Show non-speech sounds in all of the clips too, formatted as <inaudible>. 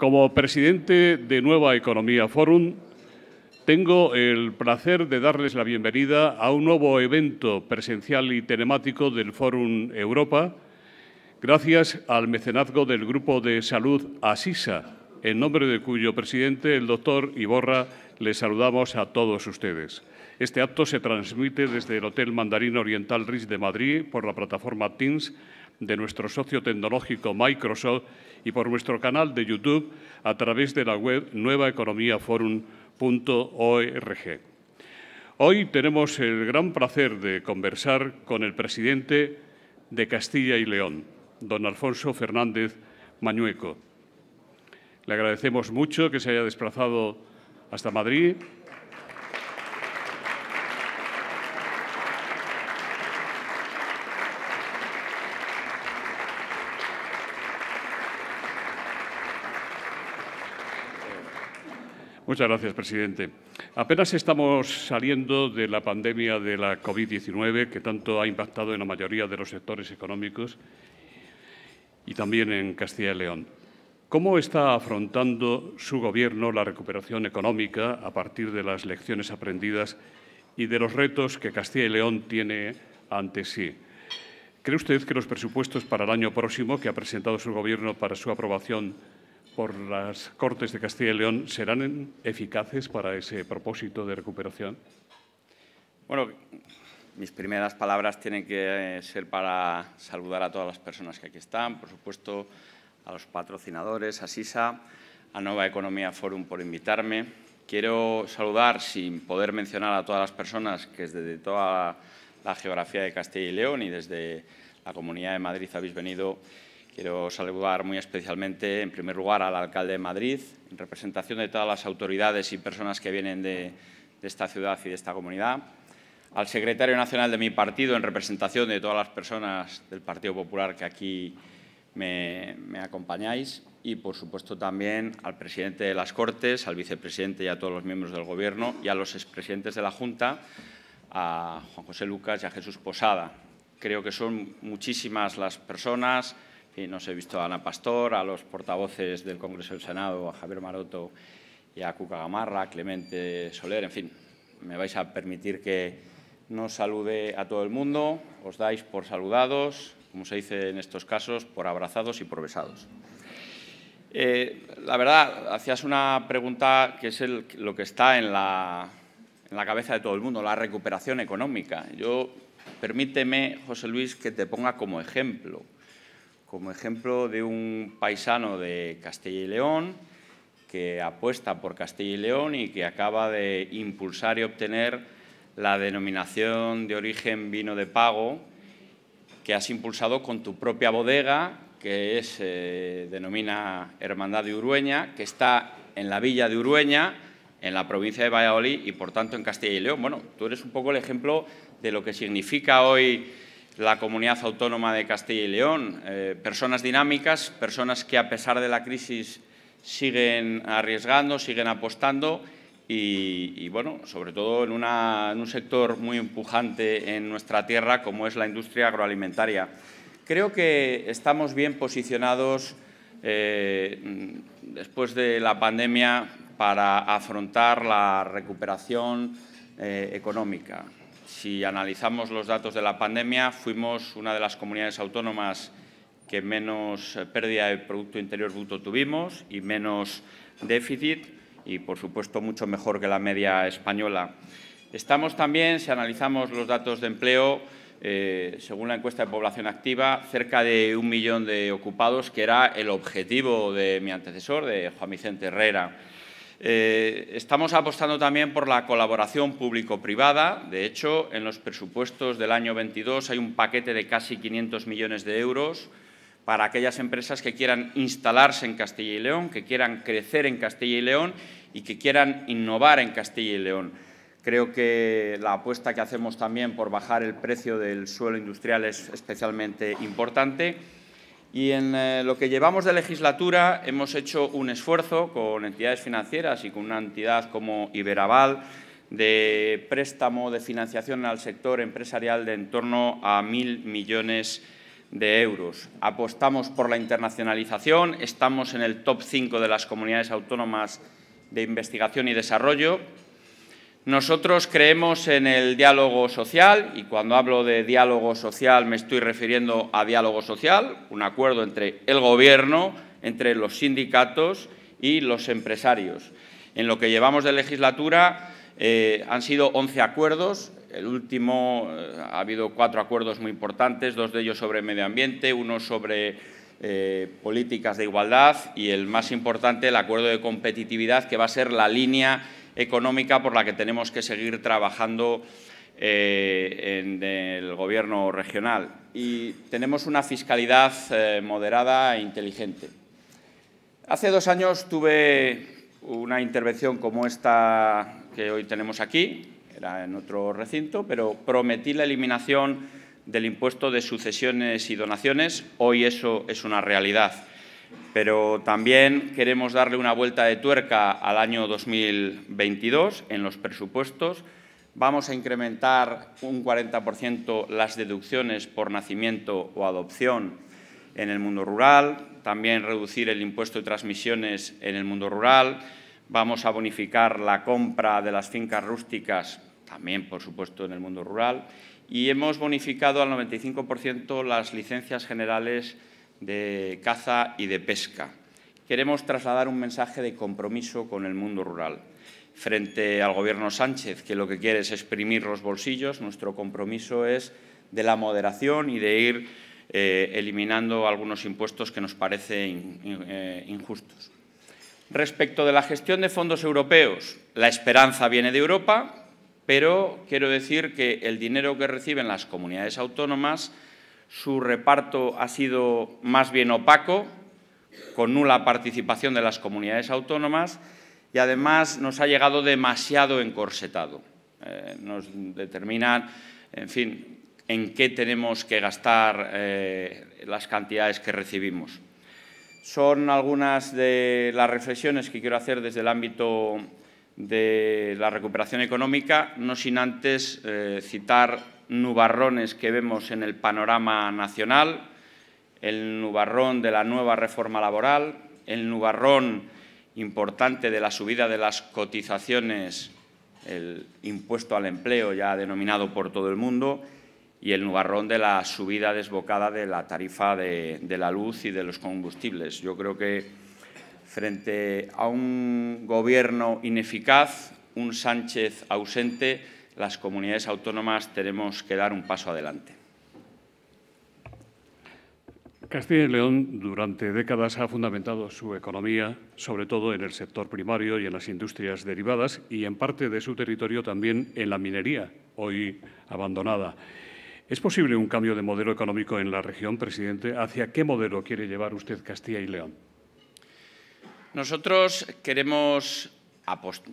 Como presidente de Nueva Economía Forum, tengo el placer de darles la bienvenida a un nuevo evento presencial y telemático del Forum Europa, gracias al mecenazgo del Grupo de Salud ASISA, en nombre de cuyo presidente, el doctor Iborra, les saludamos a todos ustedes. Este acto se transmite desde el Hotel Mandarín Oriental RIS de Madrid por la plataforma Teams de nuestro socio tecnológico Microsoft y por nuestro canal de YouTube a través de la web nuevaeconomiaforum.org. Hoy tenemos el gran placer de conversar con el presidente de Castilla y León, don Alfonso Fernández Mañueco. Le agradecemos mucho que se haya desplazado hasta Madrid Muchas gracias, presidente. Apenas estamos saliendo de la pandemia de la COVID-19, que tanto ha impactado en la mayoría de los sectores económicos y también en Castilla y León. ¿Cómo está afrontando su Gobierno la recuperación económica a partir de las lecciones aprendidas y de los retos que Castilla y León tiene ante sí? ¿Cree usted que los presupuestos para el año próximo que ha presentado su Gobierno para su aprobación por las Cortes de Castilla y León serán eficaces para ese propósito de recuperación? Bueno, mis primeras palabras tienen que eh, ser para saludar a todas las personas que aquí están, por supuesto a los patrocinadores, a SISA, a Nueva Economía Forum por invitarme. Quiero saludar, sin poder mencionar a todas las personas que desde toda la geografía de Castilla y León y desde la Comunidad de Madrid habéis venido Quiero saludar muy especialmente, en primer lugar, al alcalde de Madrid, en representación de todas las autoridades y personas que vienen de, esta ciudad y de esta comunidad, al secretario nacional de mi partido, en representación de todas las personas del Partido Popular que aquí me, me acompañáis, y, por supuesto, también al presidente de las Cortes, al vicepresidente y a todos los miembros del Gobierno y a los expresidentes de la Junta, a Juan José Lucas y a Jesús Posada. Creo que son muchísimas las personas fin, nos he visto a Ana Pastor, a los portavoces del Congreso del Senado, a Javier Maroto y a Cuca Gamarra, a Clemente Soler, en fin, me vais a permitir que nos salude a todo el mundo, os dais por saludados, como se dice en estos casos, por abrazados y por besados. Eh, la verdad, hacías una pregunta que es lo que está en la, en la cabeza de todo el mundo, la recuperación económica. Yo, permíteme, José Luis, que te ponga como ejemplo como ejemplo de un paisano de Castilla y León que apuesta por Castilla y León y que acaba de impulsar y obtener la denominación de origen vino de pago que has impulsado con tu propia bodega, que es eh, denomina Hermandad de Urueña, que está en la villa de Urueña, en la provincia de Valladolid y, por tanto, en Castilla y León. Bueno, tú eres un poco el ejemplo de lo que significa hoy la comunidad autónoma de Castilla y León. Eh, personas dinámicas, personas que a pesar de la crisis siguen arriesgando, siguen apostando y, bueno, sobre todo en, un sector muy empujante en nuestra tierra como es la industria agroalimentaria. Creo que estamos bien posicionados eh, después de la pandemia para afrontar la recuperación eh, económica. Si analizamos los datos de la pandemia, fuimos una de las comunidades autónomas que menos eh, pérdida de Producto Interior Bruto tuvimos y menos déficit y, por supuesto, mucho mejor que la media española. Estamos también, si analizamos los datos de empleo, eh, según la encuesta de población activa, cerca de un millón de ocupados, que era el objetivo de mi antecesor, de Juan Vicente Herrera. Eh, estamos apostando también por la colaboración público-privada. De hecho, en los presupuestos del año 22 hay un paquete de casi 500 millones de euros para aquellas empresas que quieran instalarse en Castilla y León, que quieran crecer en Castilla y León y que quieran innovar en Castilla y León. Creo que la apuesta que hacemos también por bajar el precio del suelo industrial es especialmente importante. Y en eh, lo que llevamos de legislatura hemos hecho un esfuerzo con entidades financieras y con una entidad como Iberaval de préstamo de financiación al sector empresarial de en torno a mil millones de euros. Apostamos por la internacionalización, estamos en el top 5 de las comunidades autónomas de investigación y desarrollo nosotros creemos en el diálogo social y cuando hablo de diálogo social me estoy refiriendo a diálogo social, un acuerdo entre el Gobierno, entre los sindicatos y los empresarios. En lo que llevamos de legislatura eh, han sido 11 acuerdos. El último eh, ha habido cuatro acuerdos muy importantes, dos de ellos sobre medio ambiente, uno sobre eh, políticas de igualdad y el más importante, el acuerdo de competitividad, que va a ser la línea económica por la que tenemos que seguir trabajando eh, en el gobierno regional. Y tenemos una fiscalidad eh, moderada e inteligente. Hace dos años tuve una intervención como esta que hoy tenemos aquí, era en otro recinto, pero prometí la eliminación del impuesto de sucesiones y donaciones. Hoy eso es una realidad. Pero también queremos darle una vuelta de tuerca al año 2022 en los presupuestos. Vamos a incrementar un 40% las deducciones por nacimiento o adopción en el mundo rural, también reducir el impuesto de transmisiones en el mundo rural, vamos a bonificar la compra de las fincas rústicas, también por supuesto en el mundo rural, y hemos bonificado al 95% las licencias generales de caza y de pesca. Queremos trasladar un mensaje de compromiso con el mundo rural. Frente al Gobierno Sánchez, que lo que quiere es exprimir los bolsillos, nuestro compromiso es de la moderación y de ir eh, eliminando algunos impuestos que nos parecen eh, injustos. Respecto de la gestión de fondos europeos, la esperanza viene de Europa, pero quiero decir que el dinero que reciben las comunidades autónomas su reparto ha sido más bien opaco, con nula participación de las comunidades autónomas y además nos ha llegado demasiado encorsetado. Eh, nos determinan, en fin, en qué tenemos que gastar eh, las cantidades que recibimos. Son algunas de las reflexiones que quiero hacer desde el ámbito de la recuperación económica, no sin antes eh, citar nubarrones que vemos en el panorama nacional, el nubarrón de la nueva reforma laboral, el nubarrón importante de la subida de las cotizaciones, el impuesto al empleo ya denominado por todo el mundo, y el nubarrón de la subida desbocada de la tarifa de, la luz y de los combustibles. Yo creo que frente a un gobierno ineficaz, un Sánchez ausente, las comunidades autónomas tenemos que dar un paso adelante. Castilla y León durante décadas ha fundamentado su economía, sobre todo en el sector primario y en las industrias derivadas, y en parte de su territorio también en la minería, hoy abandonada. ¿Es posible un cambio de modelo económico en la región, presidente? ¿Hacia qué modelo quiere llevar usted Castilla y León? Nosotros queremos apostar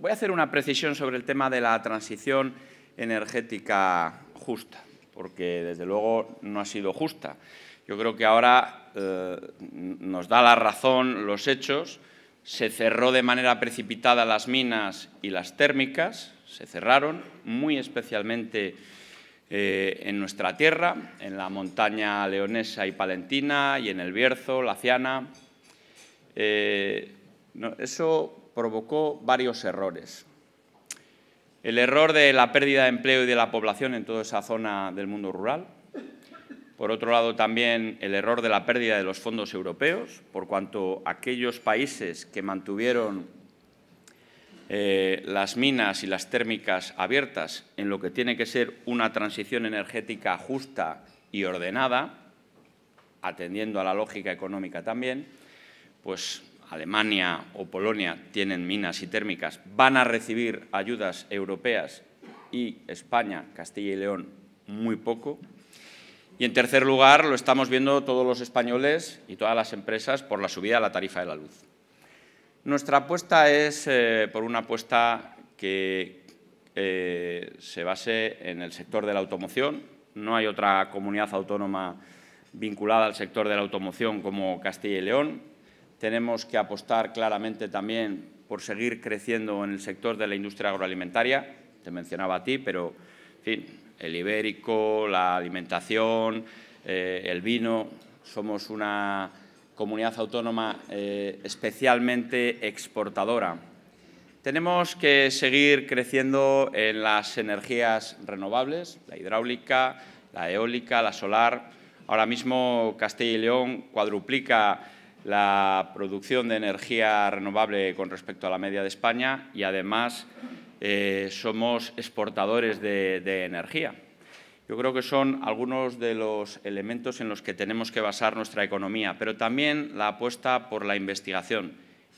voy a hacer una precisión sobre el tema de la transición energética justa, porque desde luego no ha sido justa. Yo creo que ahora eh, nos da la razón los hechos. Se cerró de manera precipitada las minas y las térmicas, se cerraron, muy especialmente eh, en nuestra tierra, en la montaña leonesa y palentina, y en el Bierzo, la Ciana. Eh, eso provocó varios errores. El error de la pérdida de empleo y de la población en toda esa zona del mundo rural. Por otro lado, también el error de la pérdida de los fondos europeos, por cuanto aquellos países que mantuvieron eh, las minas y las térmicas abiertas en lo que tiene que ser una transición energética justa y ordenada, atendiendo a la lógica económica también, pues Alemania o Polonia tienen minas y térmicas, van a recibir ayudas europeas y España, Castilla y León, muy poco. Y en tercer lugar, lo estamos viendo todos los españoles y todas las empresas por la subida de la tarifa de la luz. Nuestra apuesta es eh, por una apuesta que eh, se base en el sector de la automoción. No hay otra comunidad autónoma vinculada al sector de la automoción como Castilla y León. Tenemos que apostar claramente también por seguir creciendo en el sector de la industria agroalimentaria. Te mencionaba a ti, pero, en fin, el ibérico, la alimentación, eh, el vino. Somos una comunidad autónoma eh, especialmente exportadora. Tenemos que seguir creciendo en las energías renovables, la hidráulica, la eólica, la solar. Ahora mismo Castilla y León cuadruplica la producción de energía renovable con respecto a la media de España y además eh, somos exportadores de, energía. Yo creo que son algunos de los elementos en los que tenemos que basar nuestra economía, pero también la apuesta por la investigación.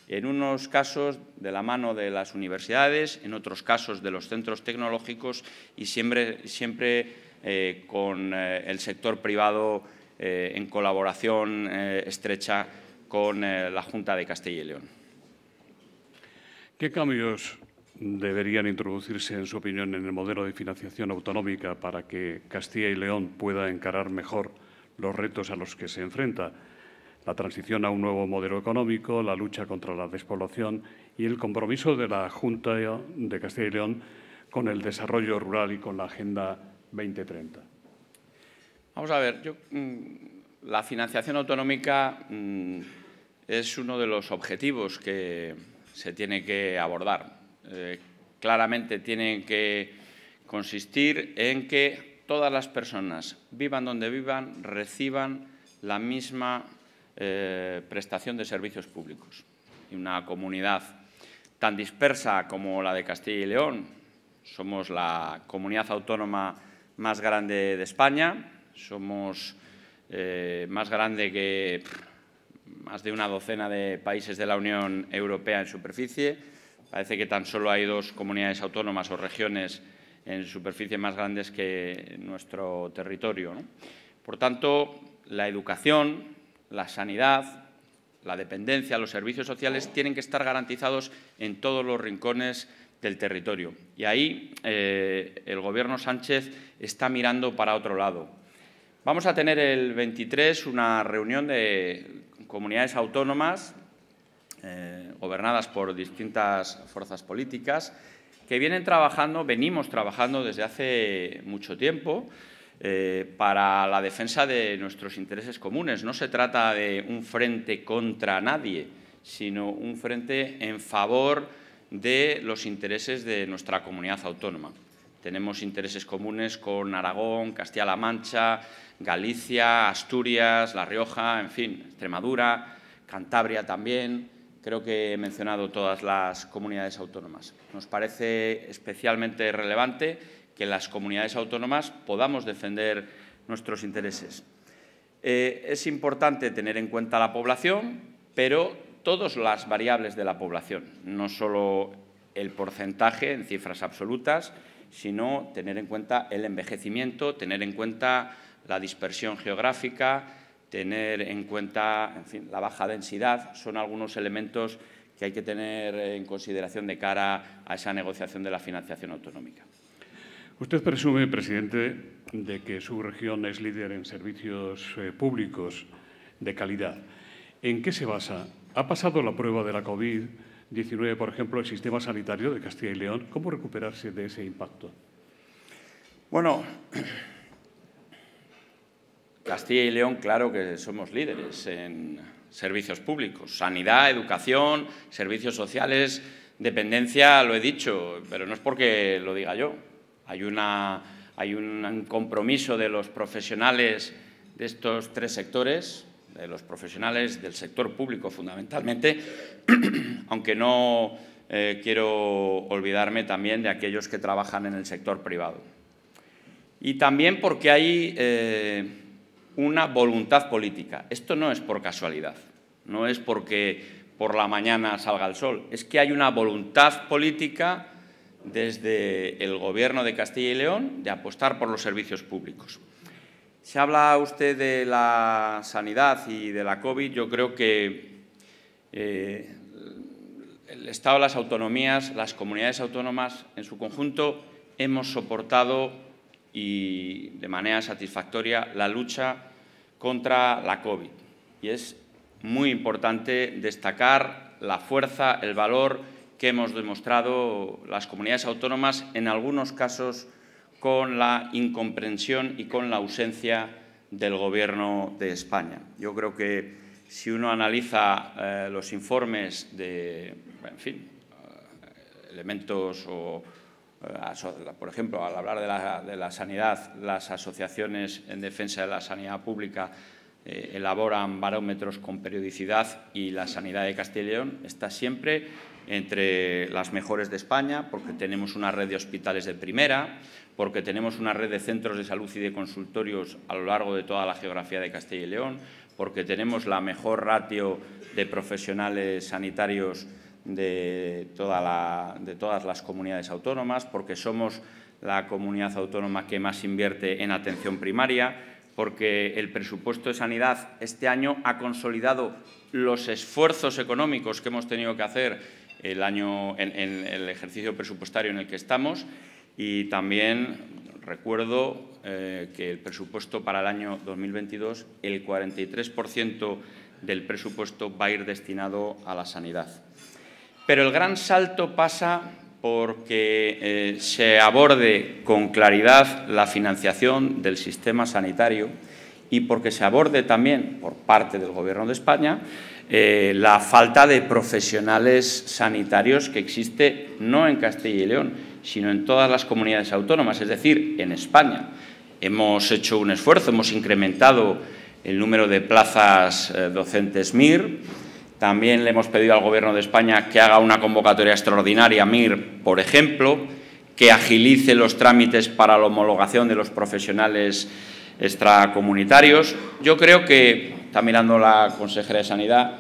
En unos casos de la mano de las universidades, en otros casos de los centros tecnológicos y siempre, siempre eh, con eh, el sector privado en colaboración estrecha con eh, la Junta de Castilla y León. ¿Qué cambios deberían introducirse, en su opinión, en el modelo de financiación autonómica para que Castilla y León pueda encarar mejor los retos a los que se enfrenta? La transición a un nuevo modelo económico, la lucha contra la despoblación y el compromiso de la Junta de Castilla y León con el desarrollo rural y con la Agenda 2030. Vamos a ver, yo, mm, la financiación autonómica mm, es uno de los objetivos que se tiene que abordar. Eh, claramente tiene que consistir en que todas las personas, vivan donde vivan, reciban la misma eh, prestación de servicios públicos. Y una comunidad tan dispersa como la de Castilla y León, somos la comunidad autónoma más grande de España, somos eh, más grande que más de una docena de países de la Unión Europea en superficie. Parece que tan solo hay dos comunidades autónomas o regiones en superficie más grandes que nuestro territorio. Por tanto, la educación, la sanidad, la dependencia, los servicios sociales tienen que estar garantizados en todos los rincones del territorio. Y ahí eh, el Gobierno Sánchez está mirando para otro lado. Vamos a tener el 23 una reunión de comunidades autónomas eh, gobernadas por distintas fuerzas políticas que vienen trabajando, venimos trabajando desde hace mucho tiempo eh, para la defensa de nuestros intereses comunes. No se trata de un frente contra nadie, sino un frente en favor de los intereses de nuestra comunidad autónoma. Tenemos intereses comunes con Aragón, Castilla-La Mancha, Galicia, Asturias, La Rioja, en fin, Extremadura, Cantabria también. Creo que he mencionado todas las comunidades autónomas. Nos parece especialmente relevante que las comunidades autónomas podamos defender nuestros intereses. Eh, es importante tener en cuenta la población, pero todas las variables de la población, no solo el porcentaje en cifras absolutas, sino tener en cuenta el envejecimiento, tener en cuenta la dispersión geográfica, tener en cuenta en fin, la baja densidad, son algunos elementos que hay que tener en consideración de cara a esa negociación de la financiación autonómica. Usted presume, presidente, de que su región es líder en servicios eh, públicos de calidad. ¿En qué se basa? ¿Ha pasado la prueba de la COVID? 19, por ejemplo, el sistema sanitario de Castilla y León. ¿Cómo recuperarse de ese impacto? Bueno, Castilla y León, claro que somos líderes en servicios públicos, sanidad, educación, servicios sociales, dependencia, lo he dicho, pero no es porque lo diga yo. Hay, una, hay un compromiso de los profesionales de estos tres sectores de los profesionales del sector público fundamentalmente, <clears throat> aunque no eh, quiero olvidarme también de aquellos que trabajan en el sector privado. Y también porque hay eh, una voluntad política. Esto no es por casualidad, no es porque por la mañana salga el sol, es que hay una voluntad política desde el Gobierno de Castilla y León de apostar por los servicios públicos. Se habla usted de la sanidad y de la COVID. Yo creo que eh, el Estado, las autonomías, las comunidades autónomas en su conjunto hemos soportado y de manera satisfactoria la lucha contra la COVID. Y es muy importante destacar la fuerza, el valor que hemos demostrado las comunidades autónomas, en algunos casos con la incomprensión y con la ausencia del Gobierno de España. Yo creo que si uno analiza eh, los informes de, en fin, eh, elementos eh, por ejemplo, al hablar de la, sanidad, las asociaciones en defensa de la sanidad pública elaboran barómetros con periodicidad y la sanidad de León está siempre entre las mejores de España, porque tenemos una red de hospitales de primera, porque tenemos una red de centros de salud y de consultorios a lo largo de toda la geografía de Castilla y León, porque tenemos la mejor ratio de profesionales sanitarios de, todas las comunidades autónomas, porque somos la comunidad autónoma que más invierte en atención primaria, porque el presupuesto de sanidad este año ha consolidado los esfuerzos económicos que hemos tenido que hacer el, año, en, el ejercicio presupuestario en el que estamos y también recuerdo eh, que el presupuesto para el año 2022, el 43% del presupuesto va a ir destinado a la sanidad. Pero el gran salto pasa porque eh, se aborde con claridad la financiación del sistema sanitario y porque se aborde también, por parte del Gobierno de España, eh, la falta de profesionales sanitarios que existe no en Castilla y León, sino en todas las comunidades autónomas, es decir, en España. Hemos hecho un esfuerzo, hemos incrementado el número de plazas eh, docentes MIR, también le hemos pedido al Gobierno de España que haga una convocatoria extraordinaria MIR, por ejemplo, que agilice los trámites para la homologación de los profesionales extracomunitarios. Yo creo que está mirando la consejera de Sanidad,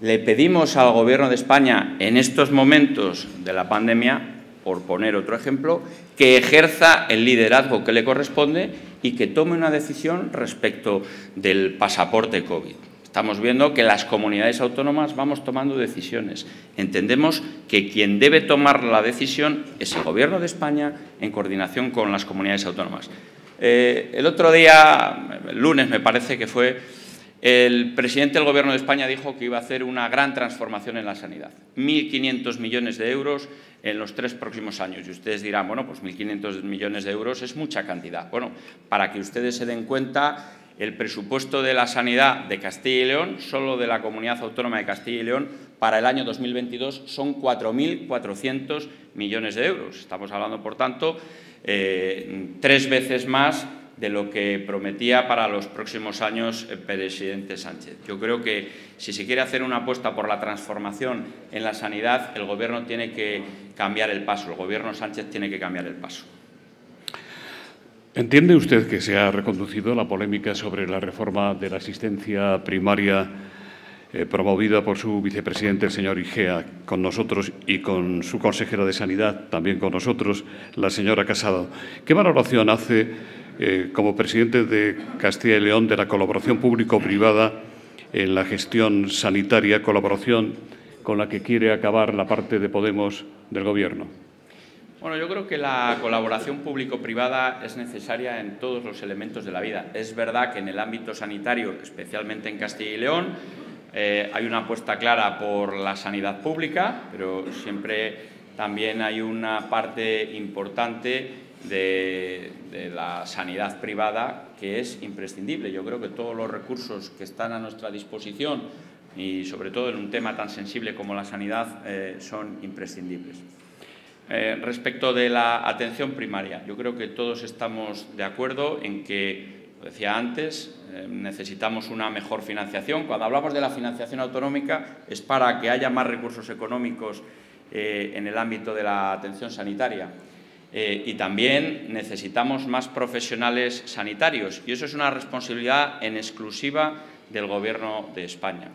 le pedimos al Gobierno de España en estos momentos de la pandemia, por poner otro ejemplo, que ejerza el liderazgo que le corresponde y que tome una decisión respecto del pasaporte COVID. Estamos viendo que las comunidades autónomas vamos tomando decisiones. Entendemos que quien debe tomar la decisión es el Gobierno de España en coordinación con las comunidades autónomas. Eh, el otro día, el lunes me parece que fue, el presidente del Gobierno de España dijo que iba a hacer una gran transformación en la sanidad. 1.500 millones de euros en los tres próximos años. Y ustedes dirán, bueno, pues 1.500 millones de euros es mucha cantidad. Bueno, para que ustedes se den cuenta, el presupuesto de la sanidad de Castilla y León, solo de la Comunidad Autónoma de Castilla y León, para el año 2022 son 4.400 millones de euros. Estamos hablando, por tanto, eh, tres veces más de lo que prometía para los próximos años el presidente Sánchez. Yo creo que si se quiere hacer una apuesta por la transformación en la sanidad, el Gobierno tiene que cambiar el paso, el Gobierno Sánchez tiene que cambiar el paso. ¿Entiende usted que se ha reconducido la polémica sobre la reforma de la asistencia primaria eh, promovida por su vicepresidente, el señor Igea, con nosotros y con su consejera de Sanidad, también con nosotros, la señora Casado? ¿Qué valoración hace eh, como presidente de Castilla y León de la colaboración público-privada en la gestión sanitaria, colaboración con la que quiere acabar la parte de Podemos del Gobierno. Bueno, yo creo que la colaboración público-privada es necesaria en todos los elementos de la vida. Es verdad que en el ámbito sanitario, especialmente en Castilla y León, eh, hay una apuesta clara por la sanidad pública, pero siempre también hay una parte importante de, la sanidad privada que es imprescindible. Yo creo que todos los recursos que están a nuestra disposición y sobre todo en un tema tan sensible como la sanidad eh, son imprescindibles. Eh, respecto de la atención primaria, yo creo que todos estamos de acuerdo en que, lo decía antes, eh, necesitamos una mejor financiación. Cuando hablamos de la financiación autonómica es para que haya más recursos económicos en el ámbito de la atención sanitaria. Eh, y también necesitamos más profesionales sanitarios y eso es una responsabilidad en exclusiva del Gobierno de España.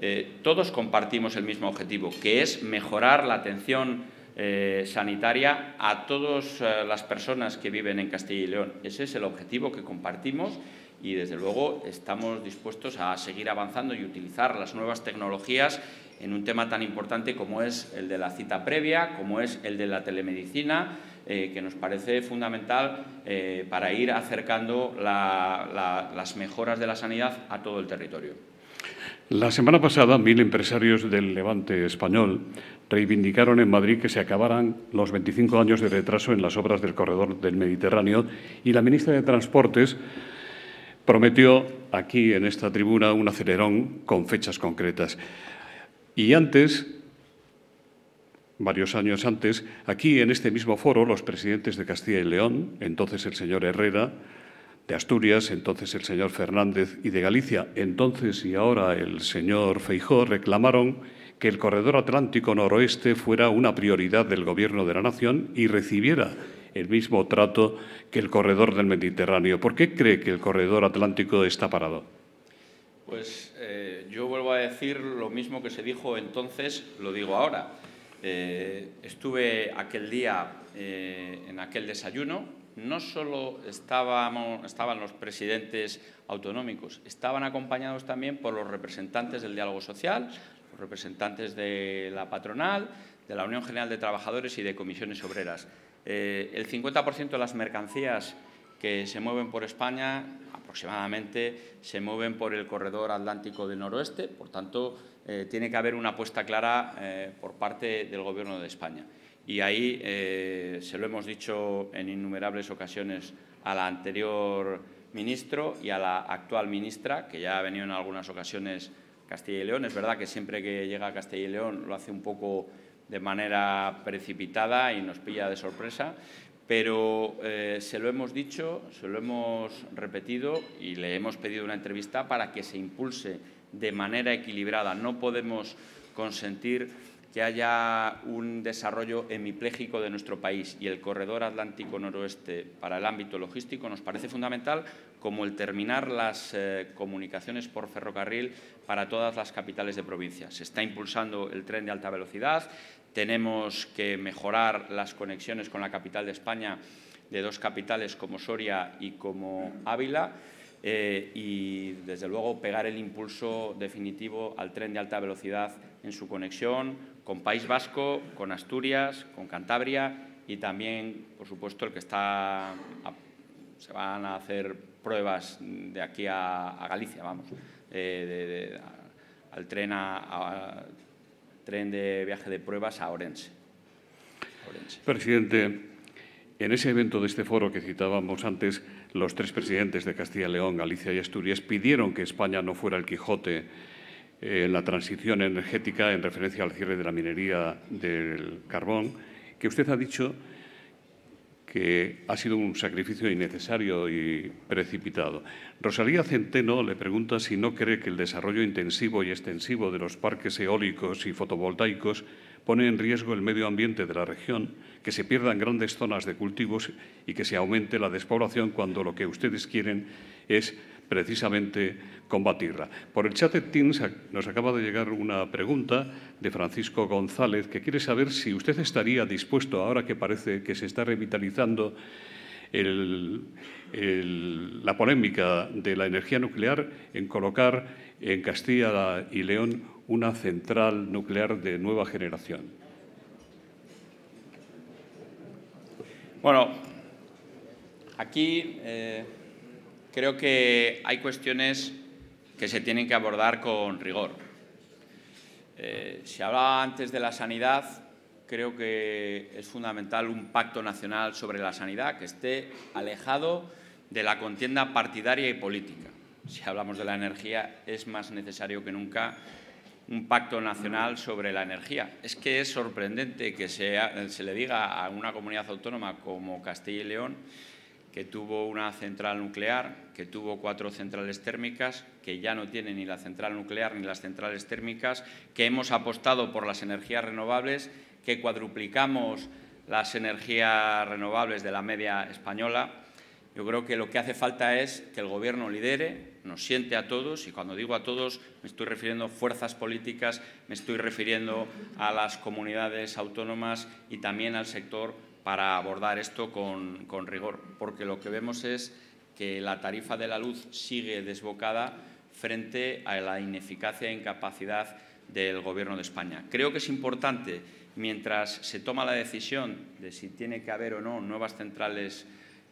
Eh, todos compartimos el mismo objetivo, que es mejorar la atención eh, sanitaria a todas las personas que viven en Castilla y León. Ese es el objetivo que compartimos y, desde luego, estamos dispuestos a seguir avanzando y utilizar las nuevas tecnologías en un tema tan importante como es el de la cita previa, como es el de la telemedicina, eh, que nos parece fundamental eh, para ir acercando las mejoras de la sanidad a todo el territorio. La semana pasada, mil empresarios del levante español reivindicaron en Madrid que se acabaran los 25 años de retraso en las obras del corredor del Mediterráneo y la ministra de Transportes prometió aquí en esta tribuna un acelerón con fechas concretas. Y antes Varios años antes, aquí en este mismo foro, los presidentes de Castilla y León, entonces el señor Herrera, de Asturias, entonces el señor Fernández, y de Galicia, entonces y ahora el señor Feijó, reclamaron que el corredor atlántico noroeste fuera una prioridad del Gobierno de la Nación y recibiera el mismo trato que el corredor del Mediterráneo. ¿Por qué cree que el corredor atlántico está parado? Pues eh, yo vuelvo a decir lo mismo que se dijo entonces, lo digo ahora. Eh, estuve aquel día eh, en aquel desayuno, no solo estaban los presidentes autonómicos, estaban acompañados también por los representantes del diálogo social, los representantes de la patronal, de la Unión General de Trabajadores y de comisiones obreras. Eh, el 50% de las mercancías que se mueven por España aproximadamente se mueven por el corredor atlántico del noroeste, por tanto eh, tiene que haber una apuesta clara eh, por parte del Gobierno de España. Y ahí eh, se lo hemos dicho en innumerables ocasiones a la anterior ministro y a la actual ministra, que ya ha venido en algunas ocasiones Castilla y León. Es verdad que siempre que llega a Castilla y León lo hace un poco de manera precipitada y nos pilla de sorpresa, pero se lo hemos dicho, se lo hemos repetido y le hemos pedido una entrevista para que se impulse de manera equilibrada. No podemos consentir que haya un desarrollo hemipléjico de nuestro país y el corredor atlántico noroeste para el ámbito logístico nos parece fundamental como el terminar las eh, comunicaciones por ferrocarril para todas las capitales de provincia. Se está impulsando el tren de alta velocidad, tenemos que mejorar las conexiones con la capital de España de dos capitales como Soria y como Ávila. Eh, y, desde luego, pegar el impulso definitivo al tren de alta velocidad en su conexión con País Vasco, con Asturias, con Cantabria y también, por supuesto, el que está se van a hacer pruebas de aquí a, Galicia, vamos, eh, al tren a, tren de viaje de pruebas a Orense. Orense. Presidente, en ese evento de este foro que citábamos antes, los tres presidentes de Castilla y León, Galicia y Asturias pidieron que España no fuera el Quijote eh, en la transición energética en referencia al cierre de la minería del carbón, que usted ha dicho que ha sido un sacrificio innecesario y precipitado. Rosalía Centeno le pregunta si no cree que el desarrollo intensivo y extensivo de los parques eólicos y fotovoltaicos pone en riesgo el medio ambiente de la región, que se pierdan grandes zonas de cultivos y que se aumente la despoblación cuando lo que ustedes quieren es precisamente combatirla. Por el chat de Teams nos acaba de llegar una pregunta de Francisco González que quiere saber si usted estaría dispuesto, ahora que parece que se está revitalizando la polémica de la energía nuclear, en colocar en Castilla y León una central nuclear de nueva generación? Bueno, aquí eh, creo que hay cuestiones que se tienen que abordar con rigor. se eh, si hablaba antes de la sanidad, creo que es fundamental un pacto nacional sobre la sanidad que esté alejado de la contienda partidaria y política. Si hablamos de la energía, es más necesario que nunca un pacto nacional sobre la energía. Es que es sorprendente que se le diga a una comunidad autónoma como Castilla y León que tuvo una central nuclear, que tuvo cuatro centrales térmicas, que ya no tiene ni la central nuclear ni las centrales térmicas, que hemos apostado por las energías renovables, que cuadruplicamos las energías renovables de la media española yo creo que lo que hace falta es que el Gobierno lidere, nos siente a todos, y cuando digo a todos me estoy refiriendo a fuerzas políticas, me estoy refiriendo a las comunidades autónomas y también al sector para abordar esto con, rigor, porque lo que vemos es que la tarifa de la luz sigue desbocada frente a la ineficacia e incapacidad del Gobierno de España. Creo que es importante, mientras se toma la decisión de si tiene que haber o no nuevas centrales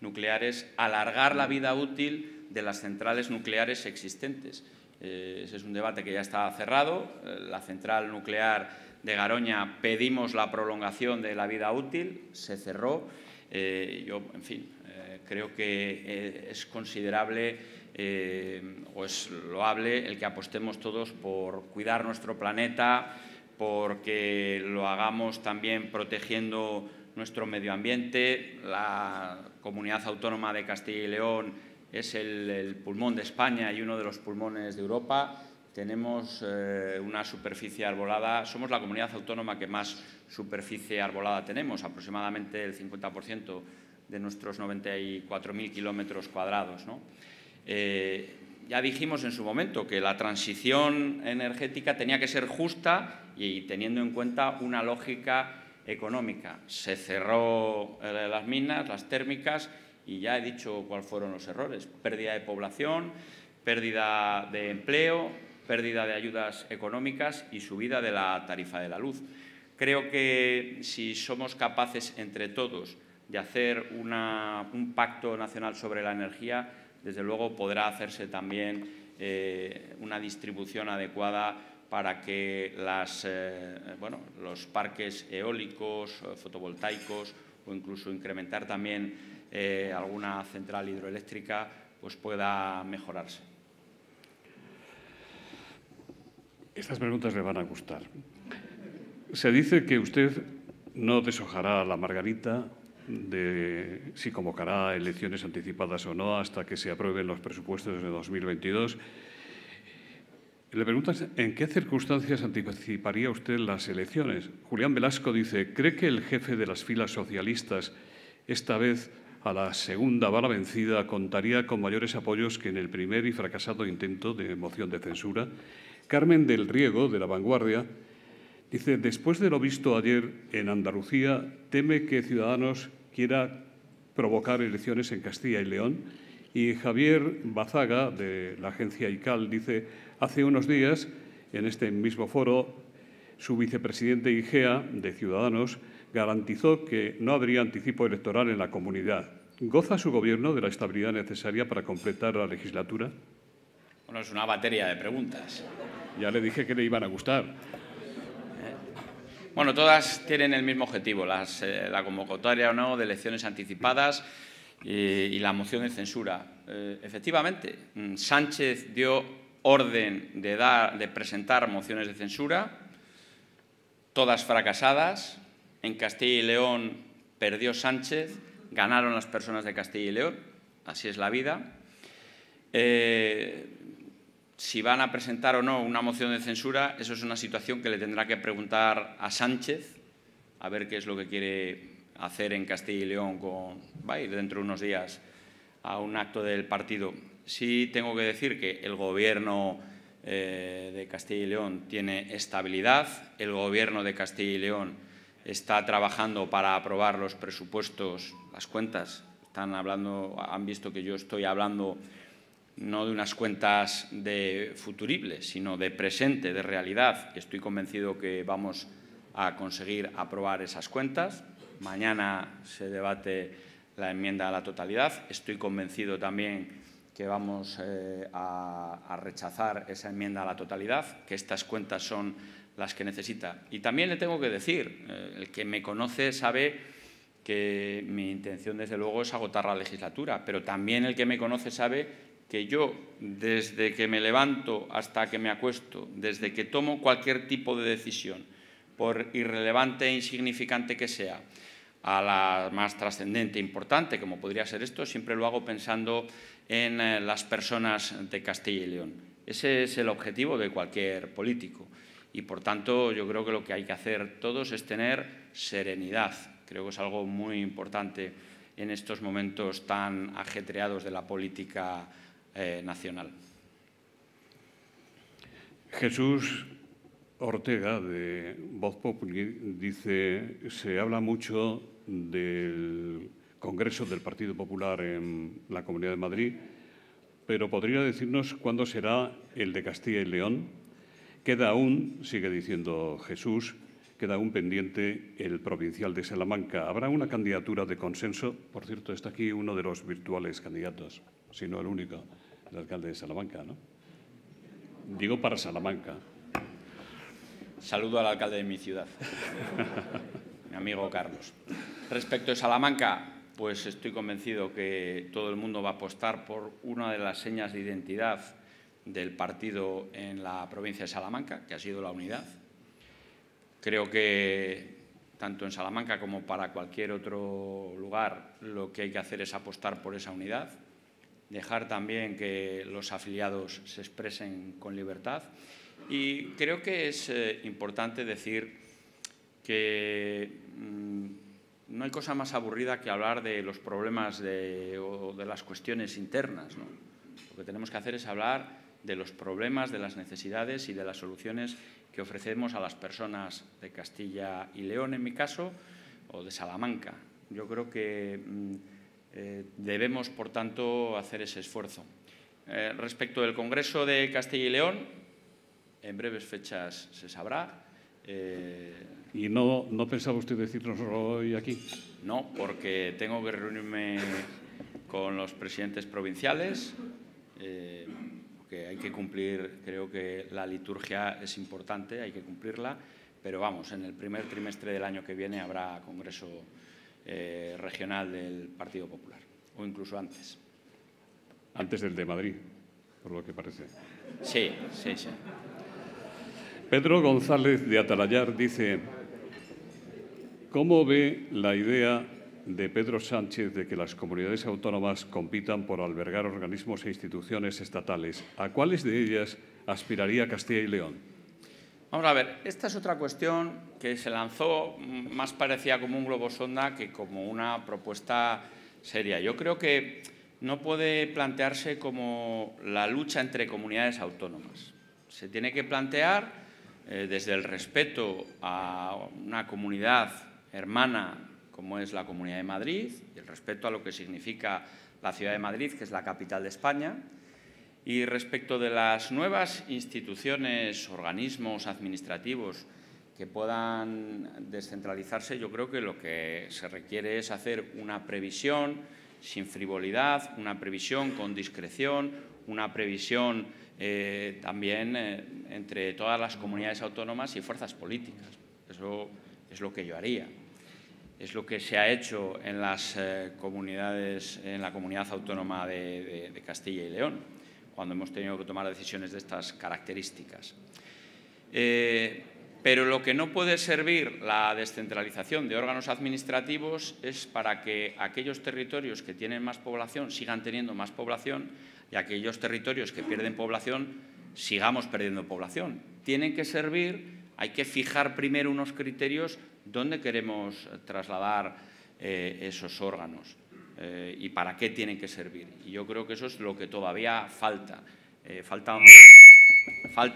nucleares, alargar la vida útil de las centrales nucleares existentes. Eh, ese es un debate que ya está cerrado. Eh, la central nuclear de Garoña pedimos la prolongación de la vida útil, se cerró. Eh, yo, en fin, creo que es considerable o es loable el que apostemos todos por cuidar nuestro planeta, porque lo hagamos también protegiendo nuestro medio ambiente, la comunidad autónoma de Castilla y León es el, pulmón de España y uno de los pulmones de Europa, tenemos eh, una superficie arbolada, somos la comunidad autónoma que más superficie arbolada tenemos, aproximadamente el 50% de nuestros 94.000 kilómetros cuadrados. ¿no? Eh, ya dijimos en su momento que la transición energética tenía que ser justa y teniendo en cuenta una lógica económica. Se cerró eh, las minas, las térmicas, y ya he dicho cuáles fueron los errores. Pérdida de población, pérdida de empleo, pérdida de ayudas económicas y subida de la tarifa de la luz. Creo que si somos capaces entre todos de hacer un pacto nacional sobre la energía, desde luego podrá hacerse también eh, una distribución adecuada para que las, eh, bueno, los parques eólicos, eh, fotovoltaicos o incluso incrementar también eh, alguna central hidroeléctrica pues pueda mejorarse. Estas preguntas le van a gustar. Se dice que usted no deshojará la margarita de si convocará elecciones anticipadas o no hasta que se aprueben los presupuestos de 2022. Le preguntas en qué circunstancias anticiparía usted las elecciones. Julián Velasco dice, ¿cree que el jefe de las filas socialistas, esta vez a la segunda bala vencida, contaría con mayores apoyos que en el primer y fracasado intento de moción de censura? Carmen del Riego, de La Vanguardia, dice, después de lo visto ayer en Andalucía, teme que Ciudadanos quiera provocar elecciones en Castilla y León. Y Javier Bazaga, de la agencia ICAL, dice, Hace unos días, en este mismo foro, su vicepresidente IGEA, de Ciudadanos, garantizó que no habría anticipo electoral en la comunidad. ¿Goza su Gobierno de la estabilidad necesaria para completar la legislatura? Bueno, es una batería de preguntas. Ya le dije que le iban a gustar. Eh, bueno, todas tienen el mismo objetivo, las, eh, la convocatoria o no de elecciones anticipadas y, la moción de censura. Eh, efectivamente, mm, Sánchez dio orden de, dar, de presentar mociones de censura, todas fracasadas. En Castilla y León perdió Sánchez, ganaron las personas de Castilla y León, así es la vida. Eh, si van a presentar o no una moción de censura, eso es una situación que le tendrá que preguntar a Sánchez, a ver qué es lo que quiere hacer en Castilla y León con, va a ir dentro de unos días a un acto del partido. Sí tengo que decir que el Gobierno eh, de Castilla y León tiene estabilidad, el Gobierno de Castilla y León está trabajando para aprobar los presupuestos, las cuentas. Están hablando, han visto que yo estoy hablando no de unas cuentas de futuribles, sino de presente, de realidad. Estoy convencido que vamos a conseguir aprobar esas cuentas. Mañana se debate la enmienda a la totalidad. Estoy convencido también que vamos eh, a, rechazar esa enmienda a la totalidad, que estas cuentas son las que necesita. Y también le tengo que decir, eh, el que me conoce sabe que mi intención desde luego es agotar la legislatura, pero también el que me conoce sabe que yo desde que me levanto hasta que me acuesto, desde que tomo cualquier tipo de decisión, por irrelevante e insignificante que sea, a la más trascendente, e importante, como podría ser esto, siempre lo hago pensando en eh, las personas de Castilla y León. Ese es el objetivo de cualquier político. Y por tanto, yo creo que lo que hay que hacer todos es tener serenidad. Creo que es algo muy importante en estos momentos tan ajetreados de la política eh, nacional. Jesús Ortega, de Voz dice, se habla mucho del Congreso del Partido Popular en la Comunidad de Madrid, pero podría decirnos cuándo será el de Castilla y León. Queda aún, sigue diciendo Jesús, queda aún pendiente el provincial de Salamanca. ¿Habrá una candidatura de consenso? Por cierto, está aquí uno de los virtuales candidatos, si no el único, el alcalde de Salamanca, ¿no? Digo para Salamanca. Saludo al alcalde de mi ciudad, <laughs> mi amigo Carlos. Respecto a Salamanca, pues estoy convencido que todo el mundo va a apostar por una de las señas de identidad del partido en la provincia de Salamanca, que ha sido la unidad. Creo que tanto en Salamanca como para cualquier otro lugar lo que hay que hacer es apostar por esa unidad, dejar también que los afiliados se expresen con libertad y creo que es eh, importante decir que mm, no hay cosa más aburrida que hablar de los problemas o de las cuestiones internas. Lo que tenemos que hacer es hablar de los problemas, de las necesidades y de las soluciones que ofrecemos a las personas de Castilla y León, en mi caso, o de Salamanca. Yo creo que mm, eh, debemos, por tanto, hacer ese esfuerzo. Eh, respecto del Congreso de Castilla y León, en breves fechas se sabrá. Eh, ¿Y no, pensaba usted decirnos hoy aquí? No, porque tengo que reunirme con los presidentes provinciales, porque eh, hay que cumplir, creo que la liturgia es importante, hay que cumplirla, pero vamos, en el primer trimestre del año que viene habrá Congreso eh, Regional del Partido Popular, o incluso antes. Antes del de Madrid, por lo que parece. Sí, sí, sí. Pedro González de Atalayar dice, ¿Cómo ve la idea de Pedro Sánchez de que las comunidades autónomas compitan por albergar organismos e instituciones estatales? ¿A cuáles de ellas aspiraría Castilla y León? Vamos a ver, esta es otra cuestión que se lanzó más parecía como un globo sonda que como una propuesta seria. Yo creo que no puede plantearse como la lucha entre comunidades autónomas. Se tiene que plantear eh, desde el respeto a una comunidad hermana como es la Comunidad de Madrid y el respeto a lo que significa la Ciudad de Madrid, que es la capital de España. Y respecto de las nuevas instituciones, organismos administrativos que puedan descentralizarse, yo creo que lo que se requiere es hacer una previsión sin frivolidad, una previsión con discreción, una previsión eh, también eh, entre todas las comunidades autónomas y fuerzas políticas. Eso es lo que yo haría es lo que se ha hecho en, las, eh, comunidades, en la comunidad autónoma de, Castilla y León, cuando hemos tenido que tomar decisiones de estas características. Eh, pero lo que no puede servir la descentralización de órganos administrativos es para que aquellos territorios que tienen más población sigan teniendo más población y aquellos territorios que pierden población sigamos perdiendo población. Tienen que servir, hay que fijar primero unos criterios dónde queremos trasladar eh, esos órganos eh, y para qué tienen que servir. Y yo creo que eso es lo que todavía falta. Eh, falta,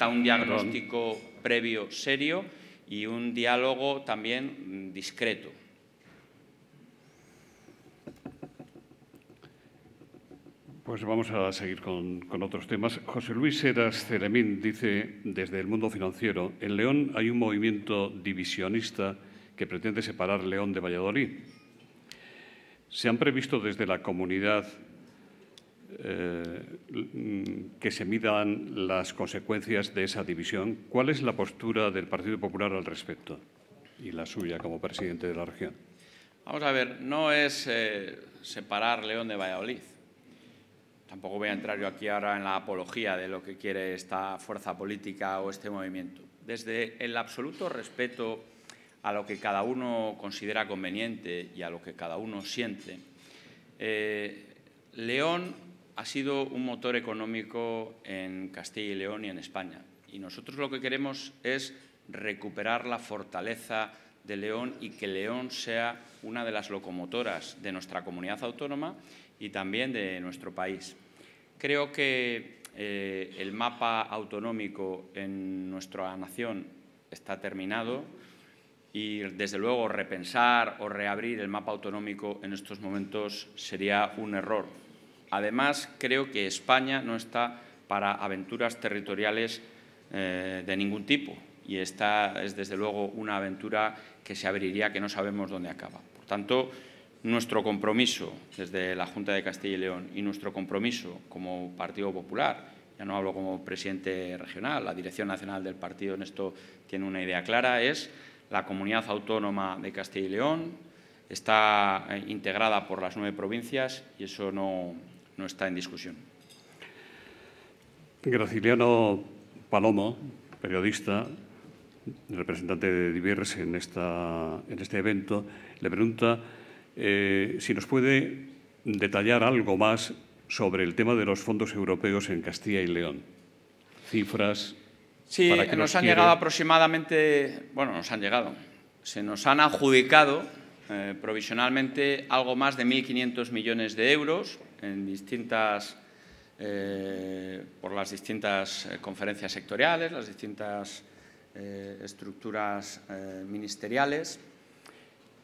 un, diagnóstico previo serio y un diálogo también mm, discreto. Pues vamos a seguir con, con, otros temas. José Luis Heras Ceremín dice, desde el mundo financiero, en León hay un movimiento divisionista que pretende separar León de Valladolid. Se han previsto desde la comunidad eh, que se midan las consecuencias de esa división. ¿Cuál es la postura del Partido Popular al respecto y la suya como presidente de la región? Vamos a ver, no es eh, separar León de Valladolid. Tampoco voy a entrar yo aquí ahora en la apología de lo que quiere esta fuerza política o este movimiento. Desde el absoluto respeto a lo que cada uno considera conveniente y a lo que cada uno siente, eh, León ha sido un motor económico en Castilla y León y en España. Y nosotros lo que queremos es recuperar la fortaleza de León y que León sea una de las locomotoras de nuestra comunidad autónoma y también de nuestro país. Creo que eh, el mapa autonómico en nuestra nación está terminado y desde luego repensar o reabrir el mapa autonómico en estos momentos sería un error. Además, creo que España no está para aventuras territoriales eh, de ningún tipo y esta es desde luego una aventura que se abriría que no sabemos dónde acaba. Por tanto, nuestro compromiso desde la Junta de Castilla y León y nuestro compromiso como Partido Popular ya no hablo como presidente regional, la Dirección Nacional del Partido en esto tiene una idea clara, es la comunidad autónoma de Castilla y León, está eh, integrada por las nueve provincias y eso no, está en discusión. Graciliano Palomo, periodista, representante de divers en, esta, en este evento, le pregunta eh, si nos puede detallar algo más sobre el tema de los fondos europeos en Castilla y León. Cifras, Sí, nos, han llegado aproximadamente, bueno, nos han llegado, se nos han adjudicado eh, provisionalmente algo más de 1.500 millones de euros en distintas, eh, por las distintas eh, conferencias sectoriales, las distintas estructuras ministeriales.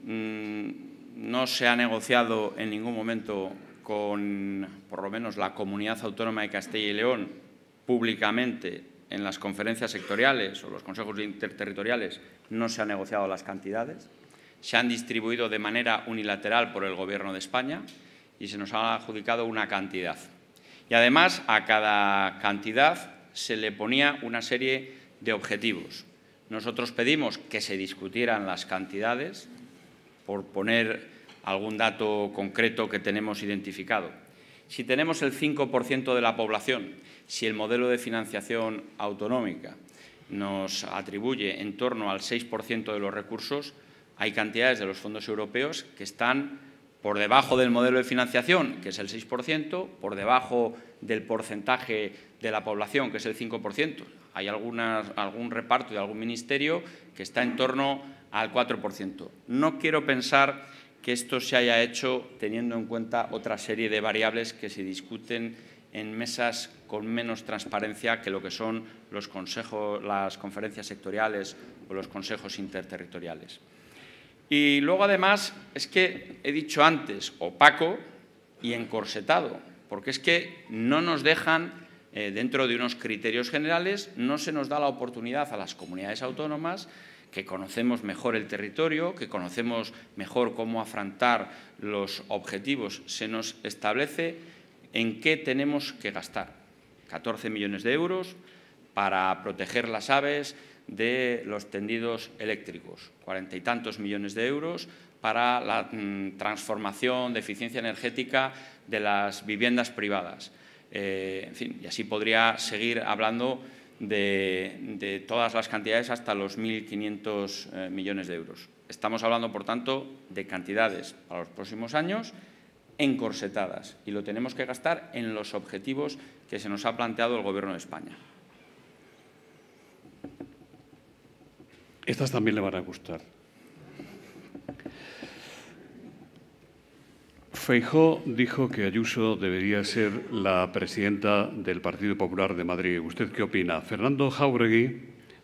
Mm, no se ha negociado en ningún momento con, por lo menos, la Comunidad Autónoma de Castilla y León públicamente en las conferencias sectoriales o los consejos interterritoriales no se han negociado las cantidades, se han distribuido de manera unilateral por el Gobierno de España y se nos ha adjudicado una cantidad. Y además a cada cantidad se le ponía una serie de objetivos. Nosotros pedimos que se discutieran las cantidades, por poner algún dato concreto que tenemos identificado. Si tenemos el 5% de la población, si el modelo de financiación autonómica nos atribuye en torno al 6% de los recursos, hay cantidades de los fondos europeos que están por debajo del modelo de financiación, que es el 6%, por debajo del porcentaje de la población, que es el 5%. Hay algún reparto de algún ministerio que está en torno al 4%. No quiero pensar que esto se haya hecho teniendo en cuenta otra serie de variables que se discuten en mesas con menos transparencia que lo que son los consejos, las conferencias sectoriales o los consejos interterritoriales. Y luego, además, es que he dicho antes, opaco y encorsetado, porque es que no nos dejan, eh, dentro de unos criterios generales, no se nos da la oportunidad a las comunidades autónomas que conocemos mejor el territorio, que conocemos mejor cómo afrontar los objetivos, se nos establece en qué tenemos que gastar. 14 millones de euros para proteger las aves de los tendidos eléctricos, cuarenta y tantos millones de euros para la mm, transformación de eficiencia energética de las viviendas privadas. Eh, en fin, y así podría seguir hablando de, todas las cantidades hasta los 1.500 eh, millones de euros. Estamos hablando, por tanto, de cantidades para los próximos años encorsetadas y lo tenemos que gastar en los objetivos que se nos ha planteado el Gobierno de España. Estas también le van a gustar. Feijó dijo que Ayuso debería ser la presidenta del Partido Popular de Madrid. ¿Usted qué opina? Fernando Jauregui,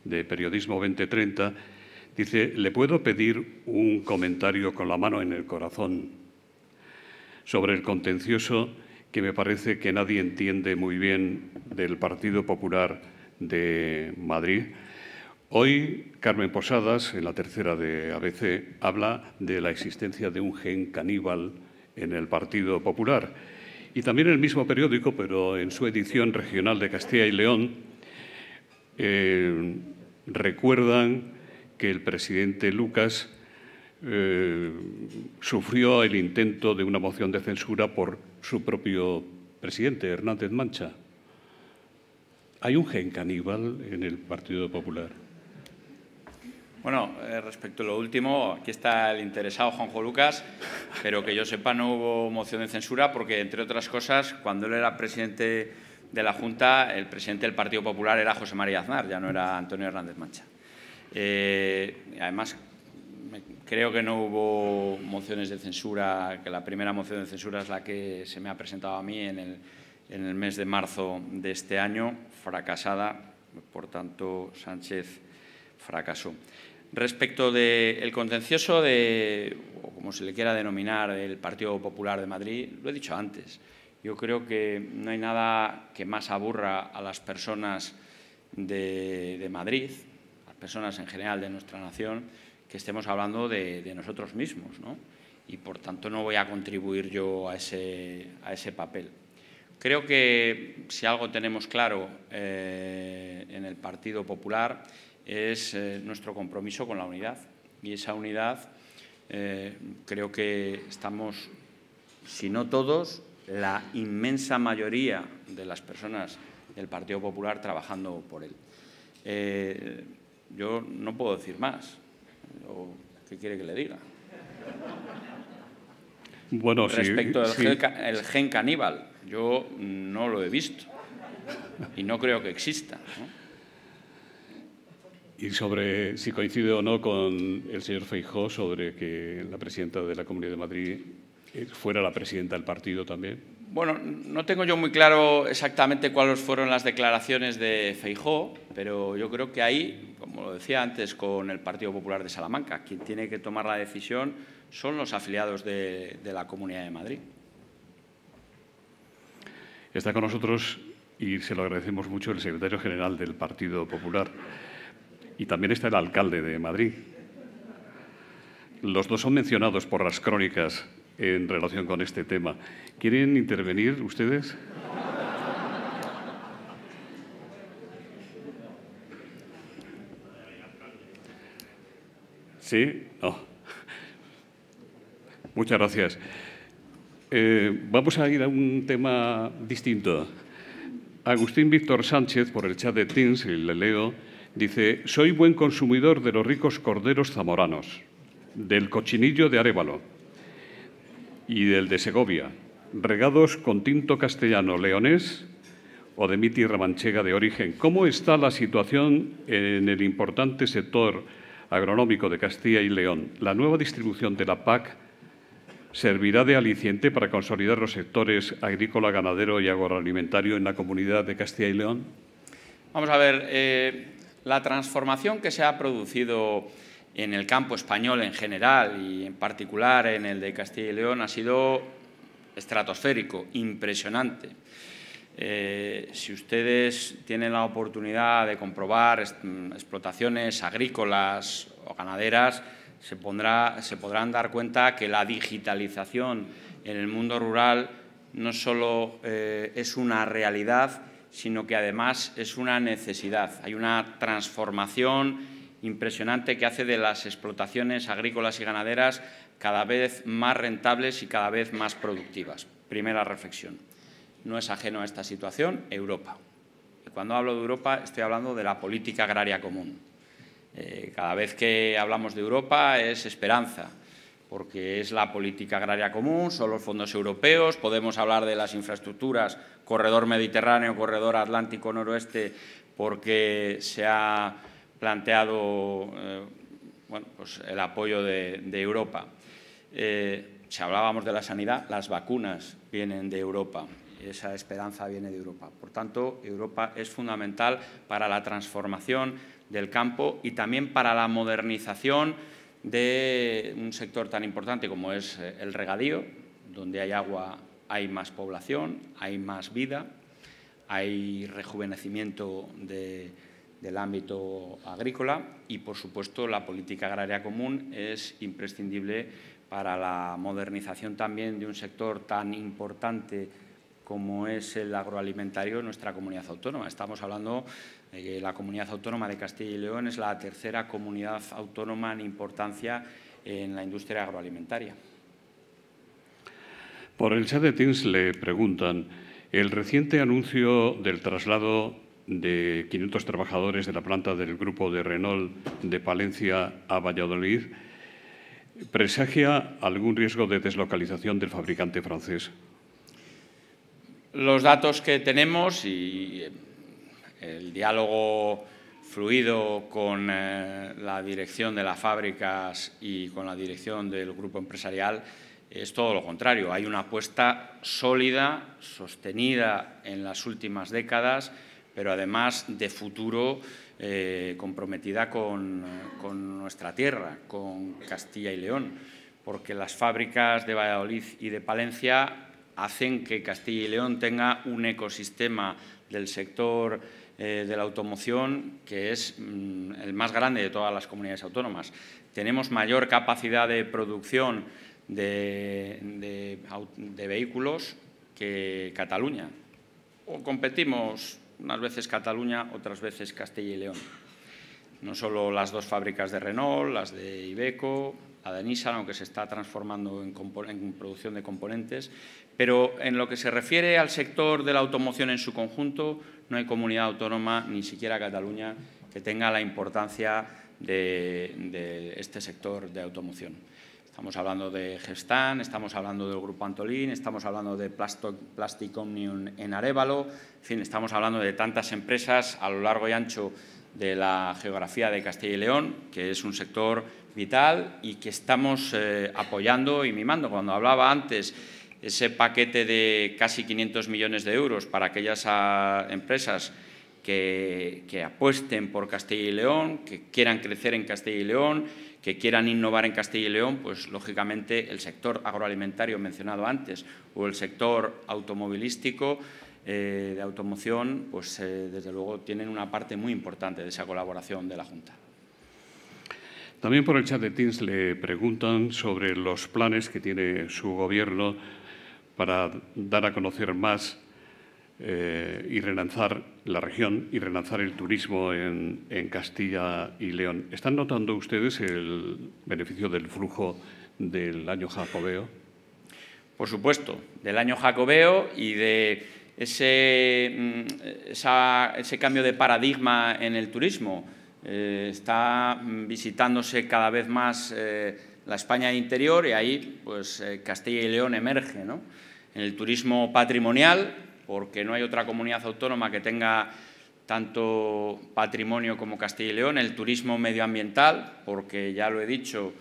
de Periodismo 2030, dice, ¿le puedo pedir un comentario con la mano en el corazón sobre el contencioso que me parece que nadie entiende muy bien del Partido Popular de Madrid? Hoy Carmen Posadas, en la tercera de ABC, habla de la existencia de un gen caníbal en el Partido Popular. Y también en el mismo periódico, pero en su edición regional de Castilla y León, eh, recuerdan que el presidente Lucas eh, sufrió el intento de una moción de censura por su propio presidente, Hernández Mancha. Hay un gen caníbal en el Partido Popular. Bueno, eh, respecto a lo último, aquí está el interesado Juanjo Lucas, pero que yo sepa no hubo moción de censura porque, entre otras cosas, cuando él era presidente de la Junta, el presidente del Partido Popular era José María Aznar, ya no era Antonio Hernández Mancha. Eh, además, creo que no hubo mociones de censura, que la primera moción de censura es la que se me ha presentado a mí en el mes de marzo de este año, fracasada, por tanto, Sánchez fracasó. Respecto del contencioso de, o como se le quiera denominar, el Partido Popular de Madrid, lo he dicho antes, yo creo que no hay nada que más aburra a las personas de, Madrid, a las personas en general de nuestra nación, que estemos hablando de, nosotros mismos, ¿no? Y por tanto no voy a contribuir yo a ese, a ese papel. Creo que si algo tenemos claro eh, en el Partido Popular es eh, nuestro compromiso con la unidad. Y esa unidad eh, creo que estamos, si no todos, la inmensa mayoría de las personas del Partido Popular trabajando por él. Eh, yo no puedo decir más. ¿Qué quiere que le diga? Bueno, Respecto al Gen, caníbal, yo no lo he visto y no creo que exista. Y sobre si coincide o no con el señor Feijó sobre que la presidenta de la Comunidad de Madrid eh, fuera la presidenta del partido también. Bueno, no tengo yo muy claro exactamente cuáles fueron las declaraciones de Feijó, pero yo creo que ahí, como lo decía antes con el Partido Popular de Salamanca, quien tiene que tomar la decisión son los afiliados de, de la Comunidad de Madrid. Está con nosotros, y se lo agradecemos mucho, el secretario general del Partido Popular y también está el alcalde de Madrid. Los dos son mencionados por las crónicas en relación con este tema. ¿Quieren intervenir ustedes? Sí, no. Muchas gracias. Eh, vamos a ir a un tema distinto. Agustín Víctor Sánchez, por el chat de Teams, y le leo, Dice, soy buen consumidor de los ricos corderos zamoranos, del cochinillo de Arevalo y del de Segovia, regados con tinto castellano leonés o de miti de origen. ¿Cómo está la situación en el importante sector agronómico de Castilla y León? La nueva distribución de la PAC servirá de aliciente para consolidar los sectores agrícola, ganadero y agroalimentario en la comunidad de Castilla y León? Vamos a ver, eh, la transformación que se ha producido en el campo español en general y en particular en el de Castilla y León ha sido estratosférico, impresionante. Eh, si ustedes tienen la oportunidad de comprobar mm, explotaciones agrícolas o ganaderas, se, podrán dar cuenta que la digitalización en el mundo rural no solo eh, es una realidad, sino que además es una necesidad. Hay una transformación impresionante que hace de las explotaciones agrícolas y ganaderas cada vez más rentables y cada vez más productivas. Primera reflexión. No es ajeno a esta situación Europa. Y cuando hablo de Europa estoy hablando de la política agraria común. Eh, cada vez que hablamos de Europa es esperanza, porque es la política agraria común, son los fondos europeos, podemos hablar de las infraestructuras, corredor mediterráneo, corredor atlántico-noroeste, porque se ha planteado eh, pues el apoyo de, Europa. Eh, si hablábamos de la sanidad, las vacunas vienen de Europa. Esa esperanza viene de Europa. Por tanto, Europa es fundamental para la transformación del campo y también para la modernización de un sector tan importante como es eh, el regadío, donde hay agua hay más población, hay más vida, hay rejuvenecimiento del ámbito agrícola y, por supuesto, la política agraria común es imprescindible para la modernización también de un sector tan importante como es el agroalimentario en nuestra comunidad autónoma. Estamos hablando de que la comunidad autónoma de Castilla y León es la tercera comunidad autónoma en importancia en la industria agroalimentaria. Por el chat de Teams le preguntan, el reciente anuncio del traslado de 500 trabajadores de la planta del grupo de Renault de Palencia a Valladolid, ¿presagia algún riesgo de deslocalización del fabricante francés? Los datos que tenemos y eh, el diálogo fluido con eh, la dirección de las fábricas y con la dirección del grupo empresarial es todo lo contrario. Hay una apuesta sólida, sostenida en las últimas décadas, pero además de futuro eh, comprometida con nuestra tierra, con Castilla y León, porque las fábricas de Valladolid y de Palencia hacen que Castilla y León tenga un ecosistema del sector eh, de la automoción que es mm, el más grande de todas las comunidades autónomas. Tenemos mayor capacidad de producción de, vehículos que Cataluña. O competimos unas veces Cataluña, otras veces Castilla y León. No solo las dos fábricas de Renault, las de Ibeco, la de Nissan, aunque se está transformando en, en producción de componentes, pero en lo que se refiere al sector de la automoción en su conjunto, no hay comunidad autónoma, ni siquiera Cataluña, que tenga la importancia de, este sector de automoción. Estamos hablando de Gestan, estamos hablando del Grupo Antolín, estamos hablando de Plastic Omnium en Arevalo, en fin, estamos hablando de tantas empresas a lo largo y ancho de la geografía de Castilla y León, que es un sector vital y que estamos eh, apoyando y mimando. Cuando hablaba antes ese paquete de casi 500 millones de euros para aquellas ah, empresas que, apuesten por Castilla y León, que quieran crecer en Castilla y León, que quieran innovar en Castilla y León, pues lógicamente el sector agroalimentario mencionado antes o el sector automovilístico eh, de automoción, pues eh, desde luego tienen una parte muy importante de esa colaboración de la Junta. También por el chat de Teams le preguntan sobre los planes que tiene su gobierno para dar a conocer más eh, y relanzar la región y relanzar el turismo en, Castilla y León. ¿Están notando ustedes el beneficio del flujo del año jacobeo? Por supuesto, del año jacobeo y de ese, mm, ese cambio de paradigma en el turismo. Eh, está visitándose cada vez más eh, la España interior y ahí pues, Castilla y León emerge. ¿no? en el turismo patrimonial, porque no hay otra comunidad autónoma que tenga tanto patrimonio como Castilla y León, el turismo medioambiental, porque ya lo he dicho,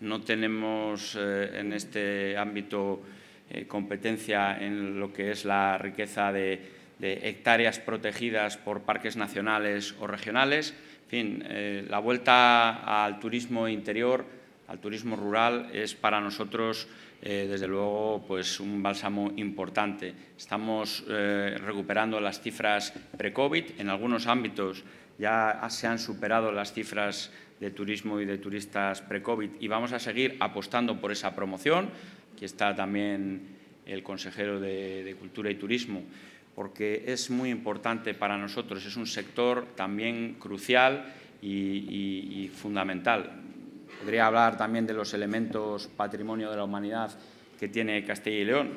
no tenemos eh, en este ámbito eh, competencia en lo que es la riqueza de, hectáreas protegidas por parques nacionales o regionales. En fin, eh, la vuelta al turismo interior, al turismo rural, es para nosotros eh, desde luego pues un bálsamo importante. Estamos eh, recuperando las cifras pre-COVID, en algunos ámbitos ya se han superado las cifras de turismo y de turistas pre-COVID y vamos a seguir apostando por esa promoción. Aquí está también el consejero de, Cultura y Turismo porque es muy importante para nosotros, es un sector también crucial y fundamental. Podría hablar también de los elementos patrimonio de la humanidad que tiene Castilla y León.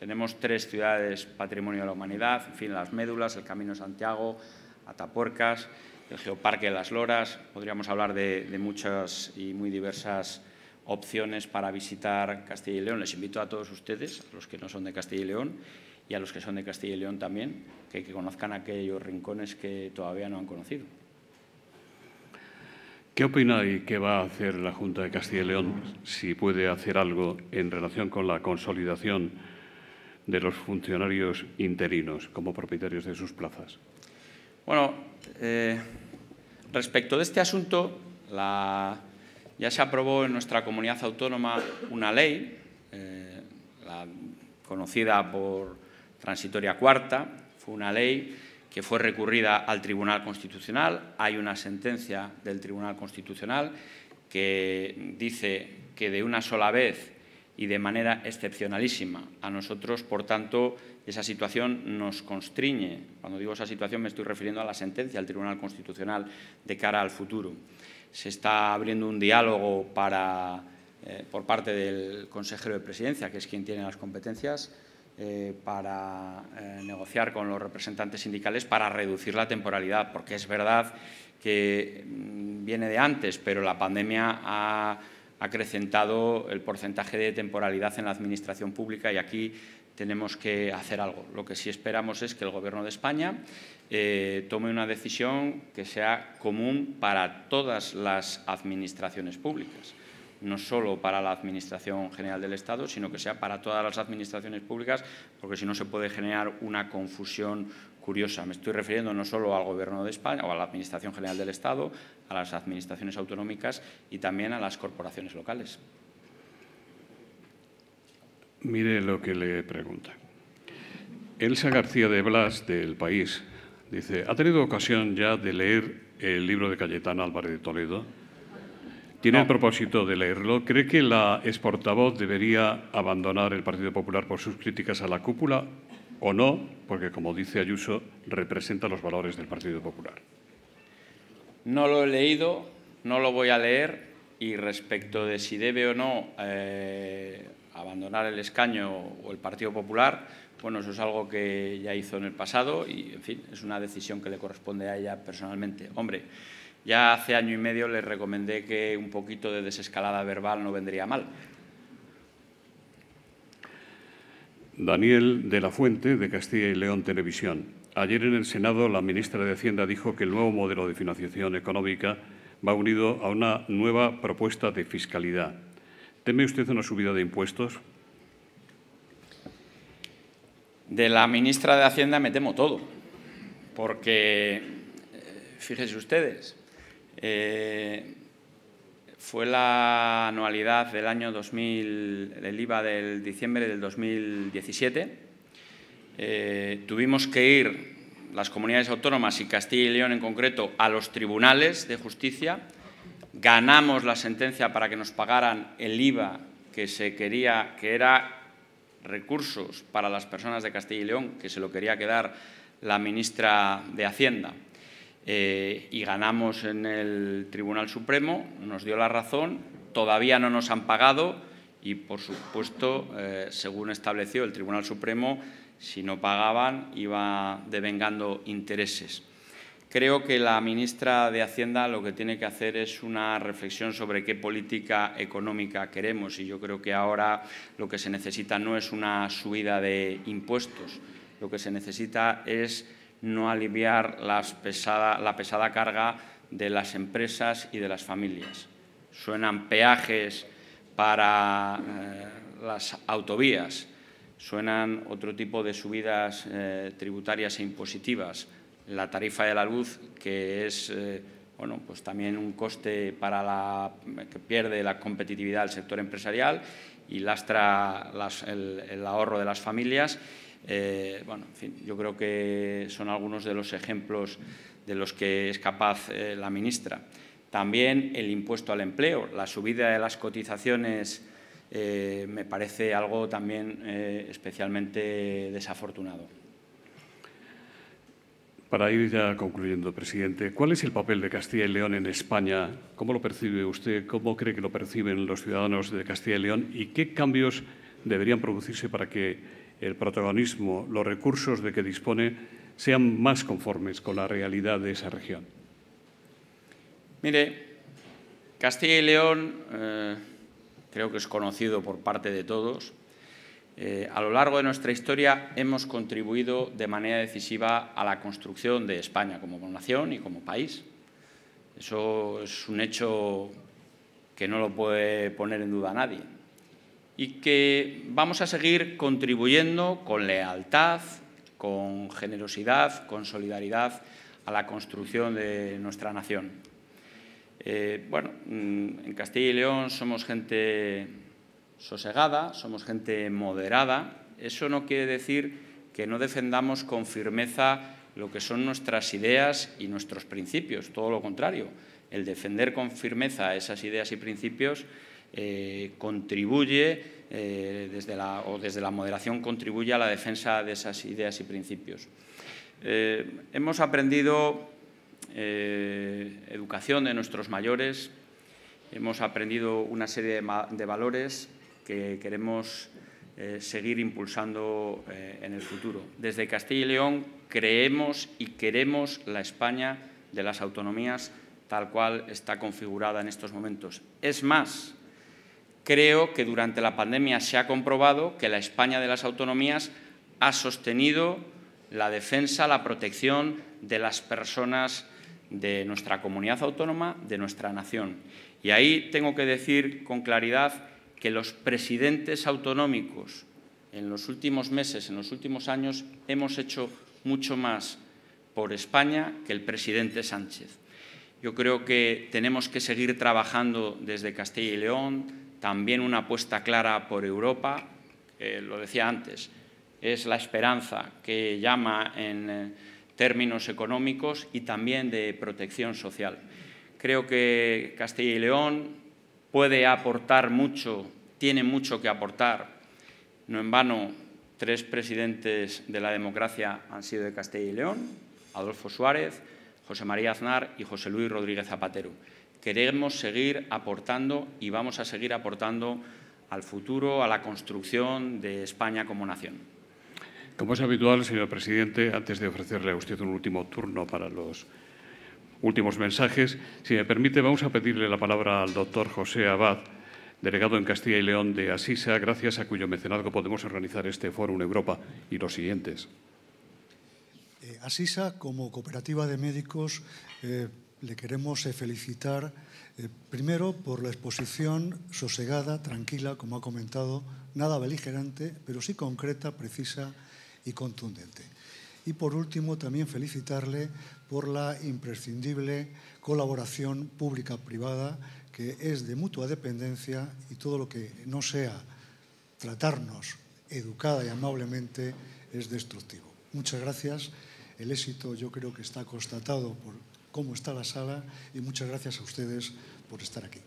Tenemos tres ciudades patrimonio de la humanidad, en fin, las médulas, el Camino Santiago, Atapuercas, el Geoparque de las Loras. Podríamos hablar de, muchas y muy diversas opciones para visitar Castilla y León. Les invito a todos ustedes, a los que no son de Castilla y León y a los que son de Castilla y León también, que conozcan aquellos rincones que todavía no han conocido. ¿Qué opina y qué va a hacer la Junta de Castilla y León si puede hacer algo en relación con la consolidación de los funcionarios interinos como propietarios de sus plazas? Bueno, eh, respecto de este asunto, ya se aprobó en nuestra comunidad autónoma una ley, eh, la conocida por transitoria cuarta, fue una ley que fue recurrida al Tribunal Constitucional. Hay una sentencia del Tribunal Constitucional que dice que de una sola vez y de manera excepcionalísima. A nosotros, por tanto, esa situación nos constriñe. Cuando digo esa situación me estoy refiriendo a la sentencia del Tribunal Constitucional de cara al futuro. Se está abriendo un diálogo eh, por parte del consejero de presidencia, que es quien tiene las competencias, eh, para eh, negociar con los representantes sindicales para reducir la temporalidad, porque es verdad que mm, viene de antes, pero la pandemia ha acrecentado el porcentaje de temporalidad en la Administración pública y aquí tenemos que hacer algo. Lo que sí esperamos es que el Gobierno de España eh, tome una decisión que sea común para todas las administraciones públicas no solo para la Administración General del Estado, sino que sea para todas las administraciones públicas, porque si no se puede generar una confusión curiosa. Me estoy refiriendo no solo al Gobierno de España o a la Administración General del Estado, a las administraciones autonómicas y también a las corporaciones locales. Mire lo que le pregunta. Elsa García de Blas, del País, dice, ¿ha tenido ocasión ya de leer el libro de Cayetano Álvarez de Toledo? tiene el propósito de leerlo. ¿Cree que la portavoz debería abandonar el Partido Popular por sus críticas a la cúpula o no? Porque, como dice Ayuso, representa los valores del Partido Popular. No lo he leído, no lo voy a leer y respecto de si debe o no eh, abandonar el escaño o el Partido Popular, bueno, eso es algo que ya hizo en el pasado y, en fin, es una decisión que le corresponde a ella personalmente. Hombre, ya hace año y medio les recomendé que un poquito de desescalada verbal no vendría mal. Daniel de la Fuente, de Castilla y León Televisión. Ayer en el Senado la ministra de Hacienda dijo que el nuevo modelo de financiación económica va unido a una nueva propuesta de fiscalidad. ¿Teme usted una subida de impuestos? De la ministra de Hacienda me temo todo, porque, eh, fíjense ustedes, eh, fue la anualidad del año 2000, el IVA del diciembre del 2017. Eh, tuvimos que ir las comunidades autónomas y Castilla y León en concreto a los tribunales de justicia. Ganamos la sentencia para que nos pagaran el IVA que se quería, que era recursos para las personas de Castilla y León, que se lo quería quedar la ministra de Hacienda. Eh, y ganamos en el Tribunal Supremo, nos dio la razón, todavía no nos han pagado y, por supuesto, eh, según estableció el Tribunal Supremo, si no pagaban iba devengando intereses. Creo que la ministra de Hacienda lo que tiene que hacer es una reflexión sobre qué política económica queremos y yo creo que ahora lo que se necesita no es una subida de impuestos, lo que se necesita es no aliviar la pesada carga de las empresas y de las familias. Suenan peajes para eh, las autovías, suenan otro tipo de subidas eh, tributarias e impositivas, la tarifa de la luz, que es eh, bueno, pues también un coste para la, que pierde la competitividad del sector empresarial y lastra el ahorro de las familias eh, bueno, en fin, yo creo que son algunos de los ejemplos de los que es capaz eh, la ministra. También el impuesto al empleo, la subida de las cotizaciones eh, me parece algo también especialmente desafortunado. Para ir ya concluyendo, presidente, ¿cuál es el papel de Castilla y León en España? ¿Cómo lo percibe usted? ¿Cómo cree que lo perciben los ciudadanos de Castilla y León? ¿Y qué cambios deberían producirse para que el protagonismo, los recursos de que dispone sean más conformes con la realidad de esa región. Mire, Castilla y León eh, creo que es conocido por parte de todos. Eh, a lo largo de nuestra historia hemos contribuido de manera decisiva a la construcción de España como nación y como país. Eso es un hecho que no lo puede poner en duda nadie y que vamos a seguir contribuyendo con lealtad, con generosidad, con solidaridad a la construcción de nuestra nación. Eh, bueno, mm, en Castilla y León somos gente sosegada, somos gente moderada. Eso no quiere decir que no defendamos con firmeza lo que son nuestras ideas y nuestros principios, todo lo contrario. El defender con firmeza esas ideas y principios eh, contribuye eh, desde la, o desde la moderación contribuye a la defensa de esas ideas y principios. Eh, hemos aprendido educación de nuestros mayores, hemos aprendido una serie de, de valores que queremos seguir impulsando en el futuro. Desde Castilla y León creemos y queremos la España de las autonomías tal cual está configurada en estos momentos. Es más, Creo que durante la pandemia se ha comprobado que la España de las autonomías ha sostenido la defensa, la protección de las personas de nuestra comunidad autónoma, de nuestra nación. Y ahí tengo que decir con claridad que los presidentes autonómicos en los últimos meses, en los últimos años, hemos hecho mucho más por España que el presidente Sánchez. Yo creo que tenemos que seguir trabajando desde Castilla y León, también una apuesta clara por Europa, eh, lo decía antes, es la esperanza que llama en eh, términos económicos y también de protección social. Creo que Castilla y León puede aportar mucho, tiene mucho que aportar. No en vano, tres presidentes de la democracia han sido de Castilla y León, Adolfo Suárez, José María Aznar y José Luis Rodríguez Zapatero queremos seguir aportando y vamos a seguir aportando al futuro, a la construcción de España como nación. Como es habitual, señor presidente, antes de ofrecerle a usted un último turno para los últimos mensajes, si me permite, vamos a pedirle la palabra al doctor José Abad, delegado en Castilla y León de Asisa, gracias a cuyo mecenazgo podemos organizar este foro Europa y los siguientes. Eh, Asisa, como cooperativa de médicos, eh, le queremos eh, felicitar eh, primero por la exposición sosegada, tranquila, como ha comentado, nada beligerante, pero sí concreta, precisa y contundente. Y por último, también felicitarle por la imprescindible colaboración pública-privada que es de mutua dependencia y todo lo que no sea tratarnos educada y amablemente es destructivo. Muchas gracias. El éxito yo creo que está constatado por cómo está la sala y muchas gracias a ustedes por estar aquí.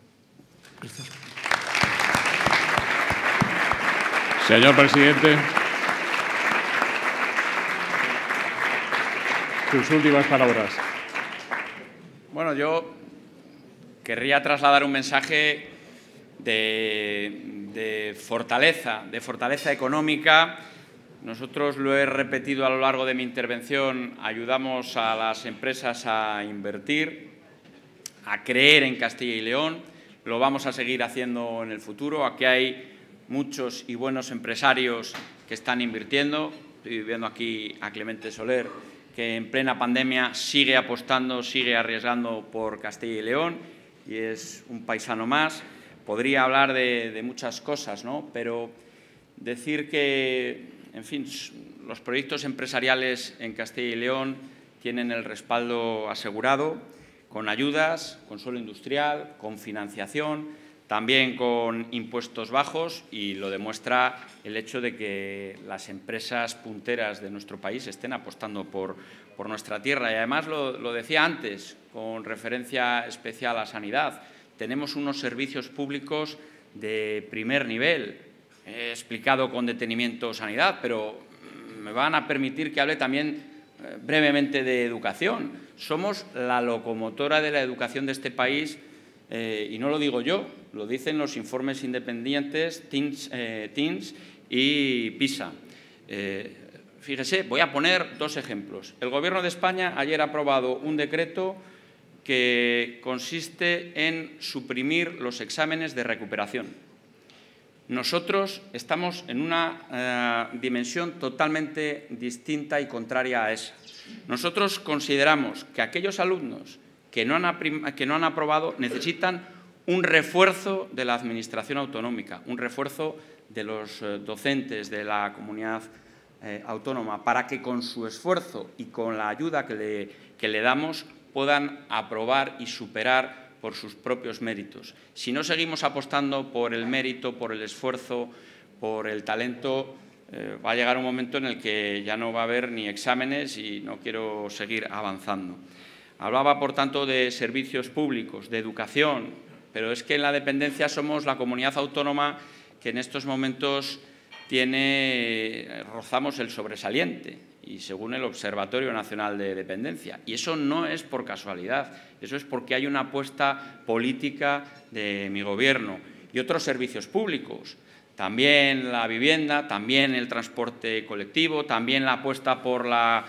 Señor presidente, sus últimas palabras. Bueno, yo querría trasladar un mensaje de, de fortaleza, de fortaleza económica nosotros lo he repetido a lo largo de mi intervención, ayudamos a las empresas a invertir, a creer en Castilla y León, lo vamos a seguir haciendo en el futuro. Aquí hay muchos y buenos empresarios que están invirtiendo. Estoy viendo aquí a Clemente Soler, que en plena pandemia sigue apostando, sigue arriesgando por Castilla y León y es un paisano más. Podría hablar de, muchas cosas, ¿no? pero decir que en fin, los proyectos empresariales en Castilla y León tienen el respaldo asegurado con ayudas, con suelo industrial, con financiación, también con impuestos bajos y lo demuestra el hecho de que las empresas punteras de nuestro país estén apostando por, nuestra tierra. Y además lo, lo decía antes, con referencia especial a sanidad, tenemos unos servicios públicos de primer nivel, he explicado con detenimiento sanidad, pero me van a permitir que hable también eh, brevemente de educación. Somos la locomotora de la educación de este país eh, y no lo digo yo, lo dicen los informes independientes, TINS, eh, TINS y PISA. fíjese, voy a poner dos ejemplos. El Gobierno de España ayer ha aprobado un decreto que consiste en suprimir los exámenes de recuperación nosotros estamos en una eh, dimensión totalmente distinta y contraria a esa. Nosotros consideramos que aquellos alumnos que no han, aprobado necesitan un refuerzo de la Administración autonómica, un refuerzo de los eh, docentes de la comunidad eh, autónoma, para que con su esfuerzo y con la ayuda que le damos puedan aprobar y superar por sus propios méritos. Si no seguimos apostando por el mérito, por el esfuerzo, por el talento, eh, va a llegar un momento en el que ya no va a haber ni exámenes y no quiero seguir avanzando. Hablaba, por tanto, de servicios públicos, de educación, pero es que en la dependencia somos la comunidad autónoma que en estos momentos tiene, eh, rozamos el sobresaliente y según el Observatorio Nacional de Dependencia. Y eso no es por casualidad, eso es porque hay una apuesta política de mi gobierno y otros servicios públicos. También la vivienda, también el transporte colectivo, también la apuesta por la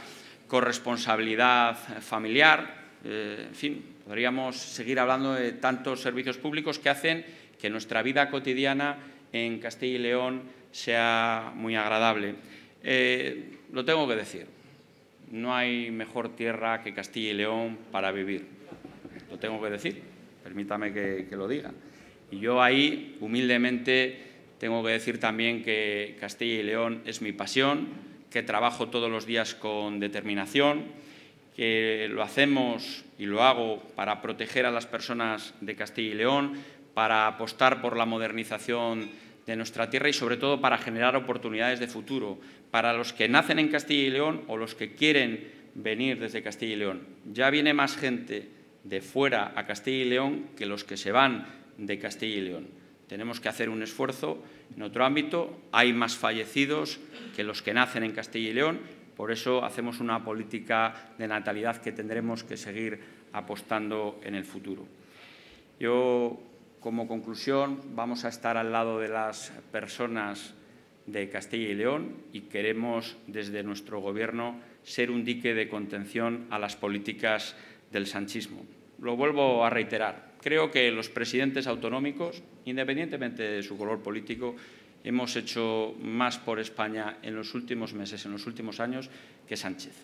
corresponsabilidad familiar. Eh, en fin, podríamos seguir hablando de tantos servicios públicos que hacen que nuestra vida cotidiana en Castilla y León sea muy agradable. Eh, lo tengo que decir. No hay mejor tierra que Castilla y León para vivir. Lo tengo que decir, permítame que, lo diga. Y yo ahí, humildemente, tengo que decir también que Castilla y León es mi pasión, que trabajo todos los días con determinación, que lo hacemos y lo hago para proteger a las personas de Castilla y León, para apostar por la modernización de nuestra tierra y sobre todo para generar oportunidades de futuro para los que nacen en Castilla y León o los que quieren venir desde Castilla y León. Ya viene más gente de fuera a Castilla y León que los que se van de Castilla y León. Tenemos que hacer un esfuerzo en otro ámbito. Hay más fallecidos que los que nacen en Castilla y León. Por eso hacemos una política de natalidad que tendremos que seguir apostando en el futuro. Yo como conclusión, vamos a estar al lado de las personas de Castilla y León y queremos desde nuestro Gobierno ser un dique de contención a las políticas del sanchismo. Lo vuelvo a reiterar. Creo que los presidentes autonómicos, independientemente de su color político, hemos hecho más por España en los últimos meses, en los últimos años, que Sánchez.